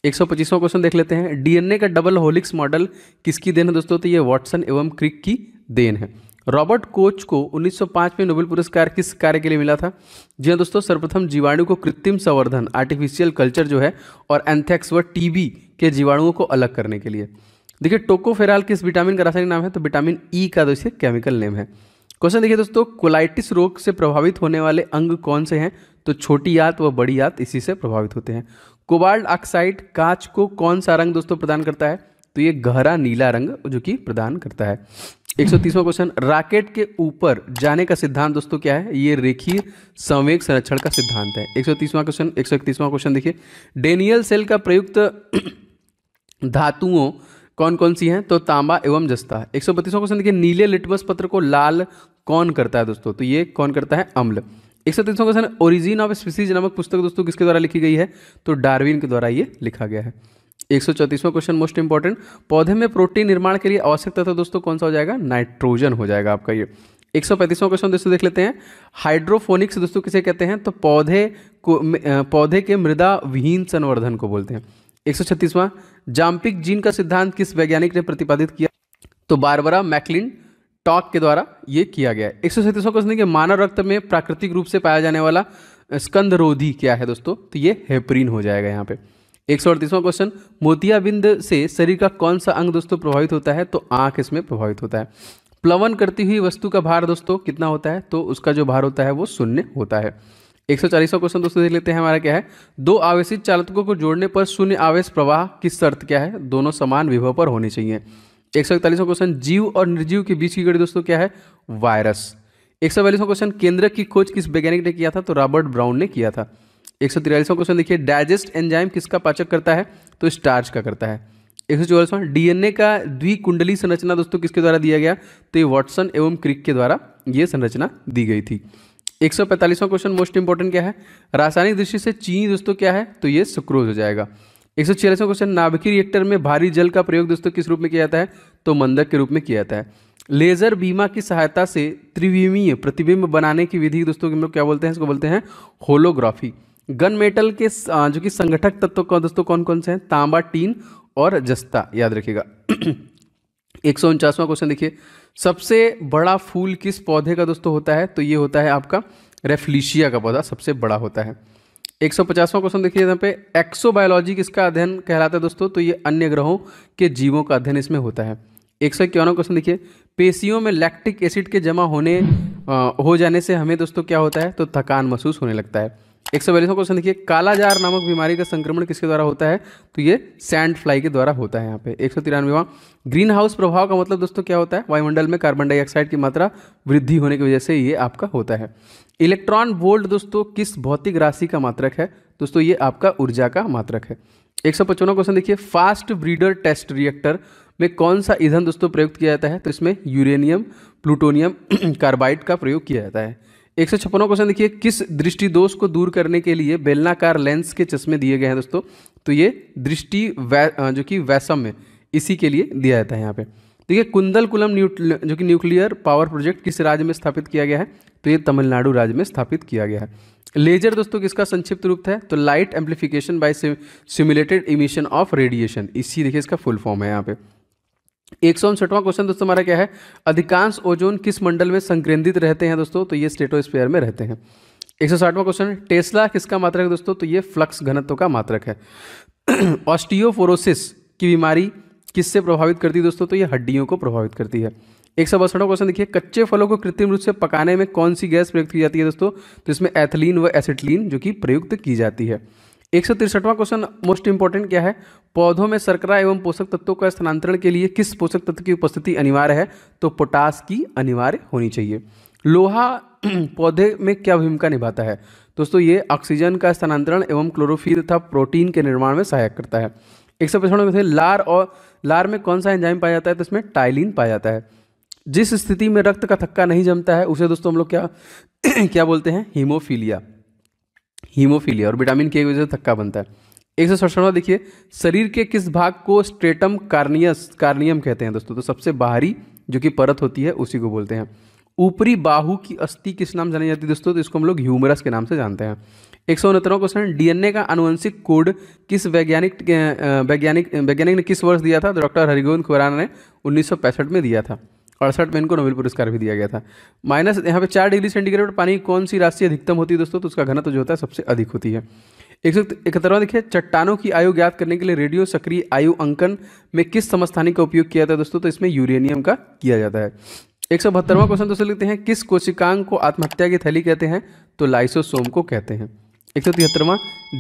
एक सौ पच्चीसवां क्वेश्चन देख लेते हैं डीएनए का डबल होलिक्स मॉडल किसकी देन है दोस्तों तो ये वॉटसन एवं क्रिक की देन है रॉबर्ट कोच को 1905 में नोबेल पुरस्कार किस कार्य के लिए मिला था जी हाँ दोस्तों सर्वप्रथम जीवाणु को कृत्रिम संवर्धन आर्टिफिशियल कल्चर जो है और एंथेक्स व टीबी के जीवाणुओं को अलग करने के लिए देखिए टोकोफेराल किस विटामिन का रासायनिक नाम है तो विटामिन ई e का दोस्तों केमिकल नेम है क्वेश्चन देखिए दोस्तों कोलाइटिस रोग से प्रभावित होने वाले अंग कौन से हैं तो छोटी आंत व बड़ी आंत इसी से प्रभावित होते हैं कोबाल्ट ऑक्साइड कांच को कौन सा रंग दोस्तों प्रदान करता है तो ये गहरा नीला रंग जो कि प्रदान करता है एक क्वेश्चन रॉकेट के ऊपर जाने का सिद्धांत दोस्तों क्या है ये रेखीय संवेग संरक्षण का सिद्धांत है एक क्वेश्चन एक क्वेश्चन देखिए डेनियल सेल का प्रयुक्त *clears throat* धातुओं कौन कौन सी हैं तो तांबा एवं जस्ता एक सौ बत्तीसवां क्वेश्चन देखिए नीले लिटमस पत्र को लाल कौन करता है दोस्तों तो ये कौन करता है अम्ल एक सौ तीसवा क्वेश्चन ओरिजिन ऑफ स्पीसीज नामक पुस्तक दोस्तों किसके द्वारा लिखी गई है तो डार्विन के द्वारा ये लिखा गया है एक सौ चौतीसवां क्वेश्चन मोस्ट इंपॉर्टेंट पौधे में प्रोटीन निर्माण के लिए आवश्यक तत्व दोस्तों कौन सा हो जाएगा नाइट्रोजन हो जाएगा आपका ये एक सौ पैंतीसवां क्वेश्चन दोस्तों देख लेते हैं हाइड्रोफोनिक्स दोस्तों किसे कहते हैं तो पौधे को पौधे के मृदा विहीन संवर्धन को बोलते हैं एक सौ छत्तीसवां जाम्पिक जीन का सिद्धांत किस वैज्ञानिक ने प्रतिपादित किया तो बारबरा मैकलिन टॉक के द्वारा ये किया गया एक सौ सैंतीसवां क्वेश्चन देखिए मानव रक्त में प्राकृतिक रूप से पाया जाने वाला स्कंदरोधी क्या है दोस्तों तो ये हेपरिन हो जाएगा यहाँ पे एक सौ अड़तीसवां क्वेश्चन मोतियाबिंद से शरीर का कौन सा अंग दोस्तों प्रभावित होता है तो आंख इसमें प्रभावित होता है प्लवन करती हुई वस्तु का भार दोस्तों कितना होता है तो उसका जो भार होता है वो शून्य होता है एक सौ चालीसवा क्वेश्चन दोस्तों देख लेते हैं हमारा क्या है दो आवेशित चालकों को जोड़ने पर शून्य आवेश प्रवाह की शर्त क्या है दोनों समान विभव पर होनी चाहिए एक सौ इकतालीसवा क्वेश्चन जीव और निर्जीव के बीच की गड़ी दोस्तों क्या है वायरस एक सौ बयालीसवा क्वेश्चन केंद्र की खोज किस वैज्ञानिक ने किया था तो रॉबर्ट ब्राउन ने किया था एक सौ तिरालीसवां क्वेश्चन देखिए डाइजेस्ट एंजाइम किसका पाचक करता है तो स्टार्च का करता है एक सौ चौवालीसवां डीएनए का द्विकुंडली संरचना दोस्तों किसके द्वारा दिया गया तो ये वॉटसन एवं क्रिक के द्वारा ये संरचना दी गई थी एक सौ पैंतालीसवां क्वेश्चन मोस्ट इंपॉर्टेंट क्या है रासायनिक दृष्टि से चीनी दोस्तों क्या है तो ये सुक्रोज हो जाएगा एक सौ छियालीसवा क्वेश्चन नाभिकीय रिएक्टर में भारी जल का प्रयोग दोस्तों किस रूप में किया जाता है तो मंदक के रूप में किया जाता है लेजर बीमा की सहायता से त्रिविमीय प्रतिबिंब बनाने की विधि दोस्तों हम लोग क्या बोलते हैं इसको बोलते हैं होलोग्राफी गन मेटल के जो कि संगठक तत्व का दोस्तों कौन कौन से हैं तांबा टीन और जस्ता याद रखिएगा *clears throat* एक सौ उनचासवां क्वेश्चन देखिए सबसे बड़ा फूल किस पौधे का दोस्तों होता है तो ये होता है आपका रेफ्लिशिया का पौधा सबसे बड़ा होता है एक सौ पचासवां क्वेश्चन देखिए यहाँ पे एक्सोबायोलॉजी किसका अध्ययन कहलाता है दोस्तों तो ये अन्य ग्रहों के जीवों का अध्ययन इसमें होता है एक सौ इक्यावन क्वेश्चन देखिए पेशियों में लैक्टिक एसिड के जमा होने आ, हो जाने से हमें दोस्तों क्या होता है तो थकान महसूस होने लगता है एक सौ बयालीसवा क्वेश्चन देखिए कालाजार नामक बीमारी का संक्रमण किसके द्वारा होता है तो ये सैंड फ्लाई के द्वारा होता है यहाँ पे एक सौ तिरानवेवा ग्रीन हाउस प्रभाव का मतलब दोस्तों क्या होता है वायुमंडल में कार्बन डाइऑक्साइड की मात्रा वृद्धि होने की वजह से ये आपका होता है इलेक्ट्रॉन वोल्ट दोस्तों किस भौतिक राशि का मात्रक है दोस्तों ये आपका ऊर्जा का मात्रक है एक सौ पचपनवा क्वेश्चन देखिए फास्ट ब्रीडर टेस्ट रिएक्टर में कौन सा ईंधन दोस्तों प्रयुक्त किया जाता है तो इसमें यूरेनियम प्लूटोनियम *clears throat* कार्बाइड का प्रयोग किया जाता है एक सौ छप्पनों क्वेश्चन देखिए किस दृष्टि दोष को दूर करने के लिए बेलनाकार लेंस के चश्मे दिए गए हैं दोस्तों तो ये दृष्टि वै जो कि वैसम है इसी के लिए दिया जाता है यहाँ पे देखिए कुंदल कुलम जो कि न्यूक्लियर पावर प्रोजेक्ट किस राज्य में स्थापित किया गया है तो ये तमिलनाडु राज्य में स्थापित किया गया है लेजर दोस्तों किसका संक्षिप्त रूप है तो light amplification by simulated emission of radiation इसी देखिए इसका फुल फॉर्म है यहाँ पे एक सौ उनसठवां क्वेश्चन दोस्तों हमारा क्या है अधिकांश ओजोन किस मंडल में संकेंद्रित रहते हैं दोस्तों तो ये स्टेटोस्फेयर में रहते हैं एक सौ साठवां क्वेश्चन टेस्ला किसका मात्रक है दोस्तों तो ये फ्लक्स घनत्व का मात्रक है *clears throat* ऑस्टियोफोरोसिस की बीमारी किससे प्रभावित करती है दोस्तों तो ये हड्डियों को प्रभावित करती है एक सौ बसठवा क्वेश्चन देखिए कच्चे फलों को कृत्रिम रूप से पकाने में कौन सी गैस प्रयुक्त की जाती है दोस्तों तो इसमें एथलीन व एसिटलीन जो कि प्रयुक्त की जाती है एक सौ तिरसठवा क्वेश्चन मोस्ट इंपॉर्टेंट क्या है पौधों में सरकरा एवं पोषक तत्वों का स्थानांतरण के लिए किस पोषक तत्व की उपस्थिति अनिवार्य है तो पोटास की अनिवार्य होनी चाहिए लोहा *clears throat* पौधे में क्या भूमिका निभाता है दोस्तों ये ऑक्सीजन का स्थानांतरण एवं क्लोरोफिल तथा प्रोटीन के निर्माण में सहायक करता है एक सौ पचपन लार और लार में कौन सा एंजाइम पाया जाता है तो इसमें टाइलिन पाया जाता है जिस स्थिति में रक्त का थक्का नहीं जमता है उसे दोस्तों हम लोग क्या *clears throat* क्या बोलते हैं हीमोफीलिया हीमोफीलिया और विटामिन के की वजह से थक्का बनता है एक सौ सड़सठवा देखिए शरीर के किस भाग को स्ट्रेटम कार्नियस कार्नियम कहते हैं दोस्तों तो सबसे बाहरी जो कि परत होती है उसी को बोलते हैं ऊपरी बाहु की अस्थि किस नाम जानी जाती है दोस्तों तो इसको हम लोग ह्यूमरस के नाम से जानते हैं एक सौ उनहत्तरवा क्वेश्चन डीएनए का अनुवंशिक कोड किस वैज्ञानिक वैज्ञानिक वैज्ञानिक ने किस वर्ष दिया था तो डॉक्टर हरिगोविंद खुराना ने उन्नीस में दिया था अड़सठ में इनको नोबेल पुरस्कार भी दिया गया था माइनस यहाँ पे चार डिग्री सेंटीग्रेड पानी की कौन सी राशि अधिकतम होती है दोस्तों तो उसका घनत्व तो जो होता है सबसे अधिक होती है एक सौ इकहत्तरवा देखिए चट्टानों की आयु ज्ञात करने के लिए रेडियो सक्रिय आयु अंकन में किस समस्थानी का उपयोग किया जाता है दोस्तों तो इसमें यूरेनियम का किया जाता है एक सौ बहत्तरवा क्वेश्चन हम्म। दोस्तों लिखते हैं किस कोशिकांग को आत्महत्या की थैली कहते हैं तो लाइसोसोम को कहते हैं एक सौ तिहत्तरवा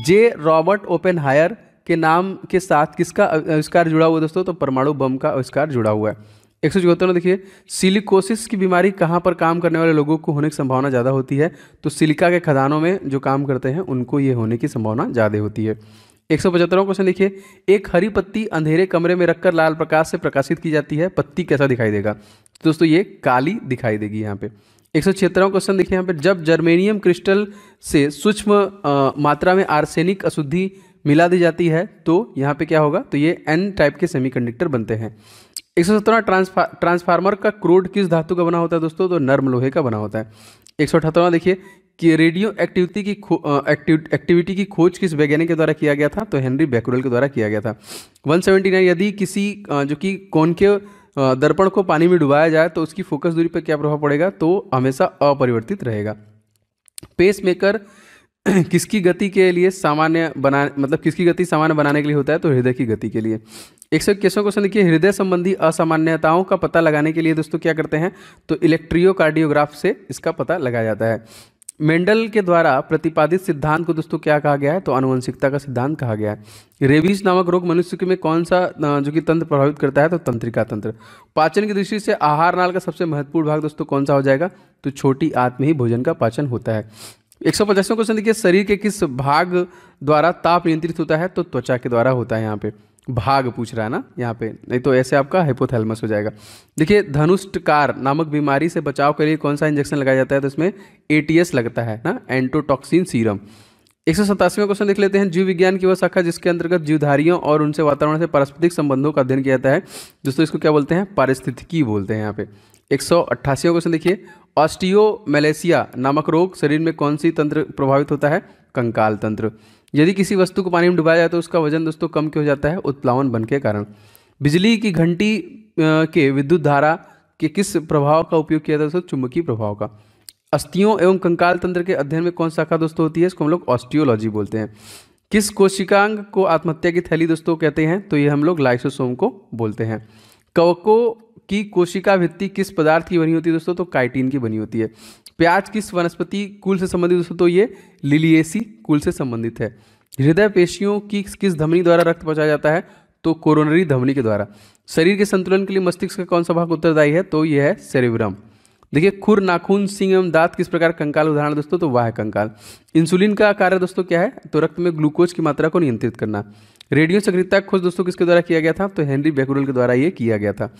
जे रॉबर्ट ओपन हायर के नाम के साथ किसका आविष्कार जुड़ा हुआ दोस्तों तो परमाणु बम का आविष्कार जुड़ा हुआ है एक सौ चौहत्तर देखिए सिलिकोसिस की बीमारी कहाँ पर काम करने वाले लोगों को होने की संभावना ज़्यादा होती है तो सिलिका के खदानों में जो काम करते हैं उनको ये होने की संभावना ज़्यादा होती है एक सौ पचहत्तरवा क्वेश्चन देखिए एक हरी पत्ती अंधेरे कमरे में रखकर लाल प्रकाश से प्रकाशित की जाती है पत्ती कैसा दिखाई देगा तो दोस्तों ये काली दिखाई देगी यहाँ पे एक सौ छिहत्तरवा क्वेश्चन देखिए यहाँ पे जब जर्मेनियम क्रिस्टल से सूक्ष्म मात्रा में आर्सेनिक अशुद्धि मिला दी जाती है तो यहाँ पे क्या होगा तो ये एन टाइप के सेमीकंडक्टर बनते हैं एक सौ सत्रह ट्रांसफार्मर का क्रोड किस धातु का बना होता है दोस्तों तो नर्म लोहे का बना होता है एक सौ अठहत्तरवा देखिए कि रेडियो एक्टिविटी की एक्टिविटी की खोज किस वैज्ञानिक के द्वारा किया गया था तो हेनरी बैकुरल के द्वारा किया गया था 179 यदि किसी जो कि कौन के दर्पण को पानी में डुबाया जाए तो उसकी फोकस दूरी पर क्या प्रभाव पड़ेगा तो हमेशा अपरिवर्तित रहेगा पेस मेकर *clears throat* किसकी गति के लिए सामान्य बना मतलब किसकी गति सामान्य बनाने के लिए होता है तो हृदय की गति के लिए एक सौ इक्कीसवें क्वेश्चन देखिए हृदय संबंधी असामान्यताओं का पता लगाने के लिए दोस्तों क्या करते हैं तो इलेक्ट्रियोकार्डियोग्राफ से इसका पता लगाया जाता है मेंडल के द्वारा प्रतिपादित सिद्धांत को दोस्तों क्या कहा गया है तो अनुवंशिकता का सिद्धांत कहा गया है रेबीज नामक रोग मनुष्य के में कौन सा जो कि तंत्र प्रभावित करता है तो तंत्रिका तंत्र पाचन की दृष्टि से आहार नाल का सबसे महत्वपूर्ण भाग दोस्तों कौन सा हो जाएगा तो छोटी आत्म ही भोजन का पाचन होता है एक सौ पचासवें क्वेश्चन देखिए शरीर के किस भाग द्वारा ताप नियंत्रित होता है तो त्वचा के द्वारा होता है यहाँ पे भाग पूछ रहा है ना यहाँ पे नहीं तो ऐसे आपका हाइपोथैलमस हो जाएगा देखिए धनुष्टकार नामक बीमारी से बचाव के लिए कौन सा इंजेक्शन लगाया जाता है तो इसमें एटीएस लगता है ना एंटोटॉक्सिन सीरम एक सौ सतासीवा क्वेश्चन देख लेते हैं जीव विज्ञान की वह शाखा जिसके अंतर्गत जीवधारियों और उनसे वातावरण से पारस्परिक संबंधों का अध्ययन किया जाता है दोस्तों इसको क्या बोलते हैं पारिस्थितिकी बोलते हैं यहाँ पे एक सौ अट्ठासी क्वेश्चन देखिए ऑस्टियोमेलेसिया नामक रोग शरीर में कौन सी तंत्र प्रभावित होता है कंकाल तंत्र यदि किसी वस्तु को पानी में डुबाया जाए तो उसका वजन दोस्तों कम क्यों हो जाता है उत्प्लावन बन के कारण बिजली की घंटी के विद्युत धारा के किस प्रभाव का उपयोग किया है दोस्तों चुंबकीय प्रभाव का अस्थियों एवं कंकाल तंत्र के अध्ययन में कौन शाखा दोस्तों होती है इसको हम लोग ऑस्टियोलॉजी बोलते हैं किस कोशिकांग को आत्महत्या की थैली दोस्तों कहते हैं तो ये हम लोग लाइसोसोम को बोलते हैं कवको कि कोशिका भित्ति किस पदार्थ की बनी होती है दोस्तों तो काइटिन की बनी होती है प्याज किस वनस्पति कुल से संबंधित दोस्तों तो ये लिलिएसी कुल से संबंधित है हृदय पेशियों की किस धमनी द्वारा रक्त पहुंचाया जाता है तो कोरोनरी धमनी के द्वारा शरीर के संतुलन के लिए मस्तिष्क का कौन सा भाग उत्तरदायी है तो यह है सेरिब्रम देखिए खुर नाखून सिंह एवं दांत किस प्रकार कंकाल उदाहरण दोस्तों तो है कंकाल इंसुलिन का कार्य दोस्तों क्या है तो रक्त में ग्लूकोज की मात्रा को नियंत्रित करना रेडियो सक्रियता खोज दोस्तों किसके द्वारा किया गया था तो हेनरी बेकुरल के द्वारा यह किया गया था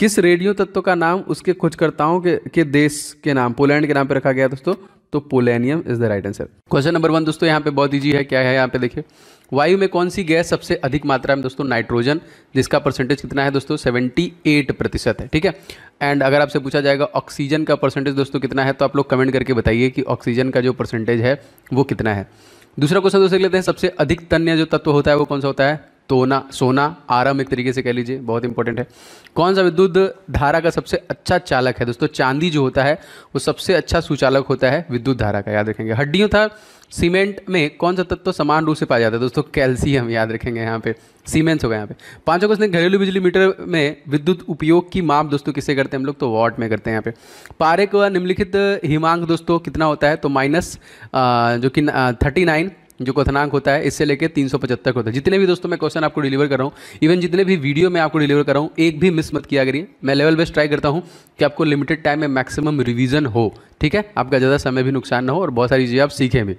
किस रेडियो तत्व का नाम उसके खोजकर्ताओं के, के देश के नाम पोलैंड के नाम पर रखा गया दोस्तों तो polonium is the right answer question number one दोस्तों यहाँ पे बहुत ईजी है क्या है यहाँ पे देखिए वायु में कौन सी गैस सबसे अधिक मात्रा में दोस्तों नाइट्रोजन जिसका परसेंटेज कितना है दोस्तों 78 प्रतिशत है ठीक है एंड अगर आपसे पूछा जाएगा ऑक्सीजन का परसेंटेज दोस्तों कितना है तो आप लोग कमेंट करके बताइए कि ऑक्सीजन का जो परसेंटेज है वो कितना है दूसरा क्वेश्चन दोस्तों लेते हैं सबसे अधिक तन्य जो तत्व होता है वो कौन सा होता है तोना सोना आराम एक तरीके से कह लीजिए बहुत इंपॉर्टेंट है कौन सा विद्युत धारा का सबसे अच्छा चालक है दोस्तों चांदी जो होता है वो सबसे अच्छा सुचालक होता है विद्युत धारा का याद रखेंगे हड्डियों था सीमेंट में कौन सा तत्व तो समान रूप से पाया जाता है दोस्तों कैल्शियम याद रखेंगे यहाँ पे सीमेंट्स हो गए यहाँ पे पांचों क्वेश्चन घरेलू बिजली मीटर में विद्युत उपयोग की माप दोस्तों किससे करते हैं हम लोग तो वॉट में करते हैं यहाँ पे पारे का निम्नलिखित हिमांक दोस्तों कितना होता है तो माइनस जो कि थर्टी नाइन जो कथनांक होता है इससे लेकर तीन सौ पचहत्तर होता है जितने भी दोस्तों मैं क्वेश्चन आपको डिलीवर कर रहा हूँ इवन जितने भी वीडियो मैं आपको डिलीवर कर रहा हूँ एक भी मिस मत किया करिए मैं लेवल बेस्ट ट्राई करता हूँ कि आपको लिमिटेड टाइम में मैक्सिमम रिवीजन हो ठीक है आपका ज़्यादा समय भी नुकसान ना हो और बहुत सारी चीज़ें आप सीखें भी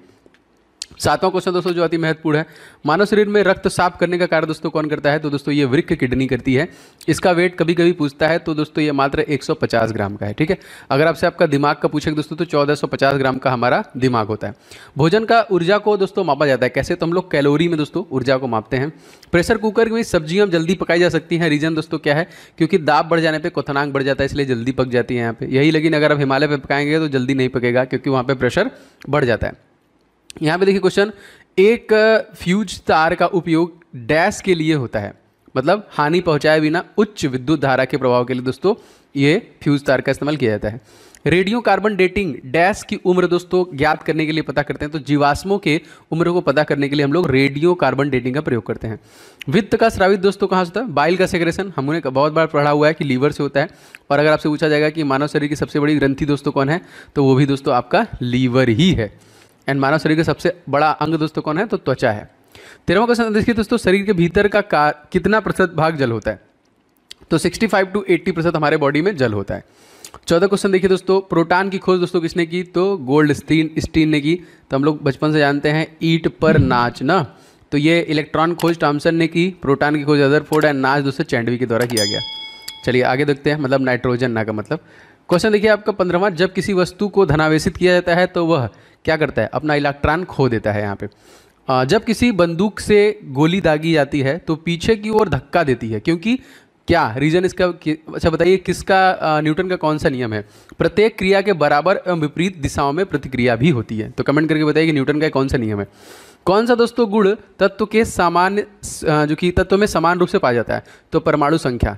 सातवां क्वेश्चन दोस्तों जो अति महत्वपूर्ण है मानव शरीर में रक्त साफ करने का कार्य दोस्तों कौन करता है तो दोस्तों ये वृक्ष किडनी करती है इसका वेट कभी कभी पूछता है तो दोस्तों ये मात्र 150 ग्राम का है ठीक है अगर आपसे आपका दिमाग का पूछे दोस्तों तो 1450 ग्राम का हमारा दिमाग होता है भोजन का ऊर्जा को दोस्तों मापा जाता है कैसे तो हम लोग कैलोरी में दोस्तों ऊर्जा को मापते हैं प्रेशर कुकर में सब्जियाँ जल्दी पकाई जा सकती हैं रीजन दोस्तों क्या है क्योंकि दाब बढ़ जाने पर क्वथनांक बढ़ जाता है इसलिए जल्दी पक जाती है यहाँ पे यही लेकिन अगर आप हिमालय पर पकाएंगे तो जल्दी नहीं पकेगा क्योंकि वहाँ पर प्रेशर बढ़ जाता है यहाँ पे देखिए क्वेश्चन एक फ्यूज तार का उपयोग डैश के लिए होता है मतलब हानि पहुंचाए बिना उच्च विद्युत धारा के प्रभाव के लिए दोस्तों ये फ्यूज तार का इस्तेमाल किया जाता है रेडियो कार्बन डेटिंग डैश की उम्र दोस्तों ज्ञात करने के लिए पता करते हैं तो जीवाश्मों के उम्र को पता करने के लिए हम लोग रेडियो कार्बन डेटिंग का प्रयोग करते हैं वित्त का श्रावित दोस्तों कहाँ से होता है बाइल का सेग्रेशन हमने बहुत बार पढ़ा हुआ है कि लीवर से होता है और अगर आपसे पूछा जाएगा कि मानव शरीर की सबसे बड़ी ग्रंथी दोस्तों कौन है तो वो भी दोस्तों आपका लीवर ही है एंड मानव शरीर का सबसे बड़ा अंग दोस्तों कौन है तो त्वचा है तेरहवा क्वेश्चन देखिए दोस्तों शरीर के भीतर का, का कितना प्रतिशत भाग जल होता है तो 65 टू एट्टी प्रतिशत हमारे बॉडी में जल होता है चौदह क्वेश्चन देखिए दोस्तों प्रोटान की खोज दोस्तों किसने की तो गोल्ड स्टीन स्टीन ने की तो हम लोग बचपन से जानते हैं ईट पर नाच ना तो ये इलेक्ट्रॉन खोज टॉमसन ने की प्रोटान की खोज अदरफोर्ड एंड नाच दोस्तों चैंडवी के द्वारा किया गया चलिए आगे देखते हैं मतलब नाइट्रोजन ना का मतलब क्वेश्चन देखिए आपका पंद्रहवा जब किसी वस्तु को धनावेशित किया जाता है तो वह क्या करता है अपना इलेक्ट्रॉन खो देता है यहाँ पे जब किसी बंदूक से गोली दागी जाती है तो पीछे की ओर धक्का देती है क्योंकि क्या रीज़न इसका अच्छा बताइए किसका न्यूटन का कौन सा नियम है प्रत्येक क्रिया के बराबर विपरीत दिशाओं में प्रतिक्रिया भी होती है तो कमेंट करके बताइए कि न्यूटन का कौन सा नियम है कौन सा दोस्तों गुण तत्व के सामान्य जो कि तत्व में समान रूप से पाया जाता है तो परमाणु संख्या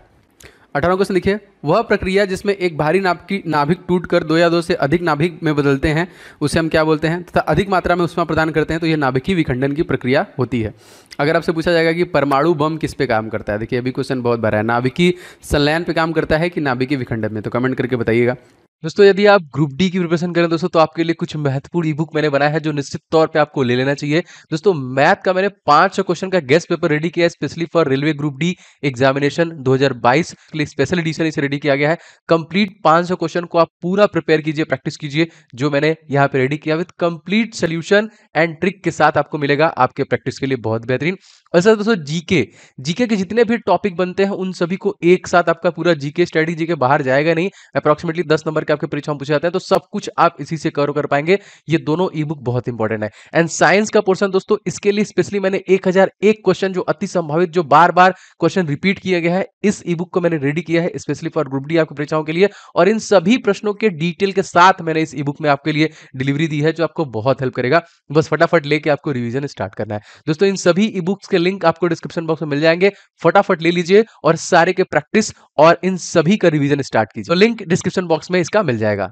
अठारह क्वेश्चन लिखिए वह प्रक्रिया जिसमें एक भारी नाभ की नाभिक टूट कर दो या दो से अधिक नाभिक में बदलते हैं उसे हम क्या बोलते हैं तथा अधिक मात्रा में उष्मा प्रदान करते हैं तो यह नाभिकीय विखंडन की प्रक्रिया होती है अगर आपसे पूछा जाएगा कि परमाणु बम किस पे काम करता है देखिए अभी क्वेश्चन बहुत भरा है नाभिकीय संलयन पे काम करता है कि नाभिकीय विखंडन में तो कमेंट करके बताइएगा दोस्तों यदि आप ग्रुप डी की प्रिपरेशन करें दोस्तों तो आपके लिए कुछ महत्वपूर्ण ई बुक मैंने बनाया है जो निश्चित तौर पे आपको ले लेना चाहिए दोस्तों मैथ का मैंने पांच सौ क्वेश्चन का गेस्ट पेपर रेडी किया है specially for railway group D examination 2022 के लिए स्पेशल एडिशन इसे रेडी किया गया है कंप्लीट पांच क्वेश्चन को आप पूरा प्रिपेयर कीजिए प्रैक्टिस कीजिए जो मैंने यहाँ पे रेडी किया with complete solution and trick के साथ आपको मिलेगा आपके प्रैक्टिस के लिए बहुत बेहतरीन और अच्छा, सर दोस्तों जीके जीके के जितने भी टॉपिक बनते हैं उन सभी को एक साथ आपका पूरा जीके स्टडी जीके बाहर जाएगा नहीं अप्रॉक्सिमेटली दस नंबर के आपके परीक्षा में पूछे जाते हैं तो सब कुछ आप इसी से कवर कर पाएंगे ये दोनों ई बुक बहुत इंपॉर्टेंट है एंड साइंस का पोर्सन दोस्तों इसके लिए स्पेशली मैंने एक क्वेश्चन जो अति संभावित जो बार बार क्वेश्चन रिपीट किया गया है इस ई बुक को मैंने रेडी किया है स्पेशली फॉर ग्रुप डी आपकी परीक्षाओं के लिए और इन सभी प्रश्नों के डिटेल के साथ मैंने इस ई बुक में आपके लिए डिलीवरी दी है जो आपको बहुत हेल्प करेगा बस फटाफट लेके आपको रिविजन स्टार्ट करना है दोस्तों इन सभी ई बुक्स के लिंक आपको डिस्क्रिप्शन बॉक्स में मिल जाएंगे फटाफट ले लीजिए और सारे के प्रैक्टिस और इन सभी का रिविजन स्टार्ट कीजिए तो लिंक डिस्क्रिप्शन बॉक्स में इसका मिल जाएगा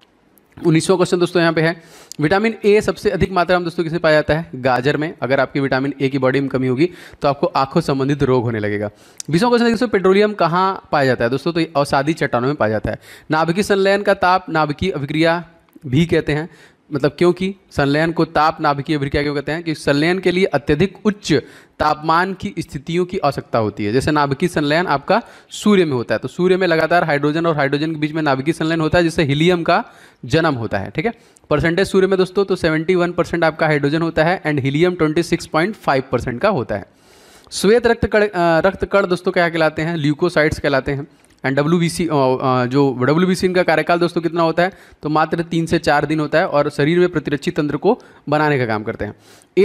उन्नीसवा क्वेश्चन दोस्तों यहाँ पे है विटामिन ए सबसे अधिक मात्रा में दोस्तों किसे पाया जाता है गाजर में अगर आपकी विटामिन ए की बॉडी में कमी होगी तो आपको आंखों संबंधित रोग होने लगेगा बीसवा क्वेश्चन दोस्तों पेट्रोलियम कहाँ पाया जाता है दोस्तों तो अवसादी चट्टानों में पाया जाता है नाभिकीय संलयन का ताप नाभिकीय अभिक्रिया भी कहते हैं मतलब क्योंकि संलयन को ताप नाभिकीय अभिक्रिया क्यों कहते हैं कि संलयन के लिए अत्यधिक उच्च तापमान की स्थितियों की आवश्यकता होती है जैसे नाभिकीय संलयन आपका सूर्य में होता है तो सूर्य में लगातार हाइड्रोजन और हाइड्रोजन के बीच में नाभिकीय संलयन होता है जिससे हीलियम का जन्म होता है ठीक है परसेंटेज सूर्य में दोस्तों तो सेवेंटी परसेंट आपका हाइड्रोजन होता है एंड हीलियम ट्वेंटी परसेंट का होता है श्वेत रक्त कड़ रक्त कड़ दोस्तों क्या कहलाते हैं ल्यूकोसाइड्स कहलाते हैं एंड डब्ल्यू uh, uh, जो डब्ल्यू इनका कार्यकाल दोस्तों कितना होता है तो मात्र तीन से चार दिन होता है और शरीर में प्रतिरक्षी तंत्र को बनाने का काम करते हैं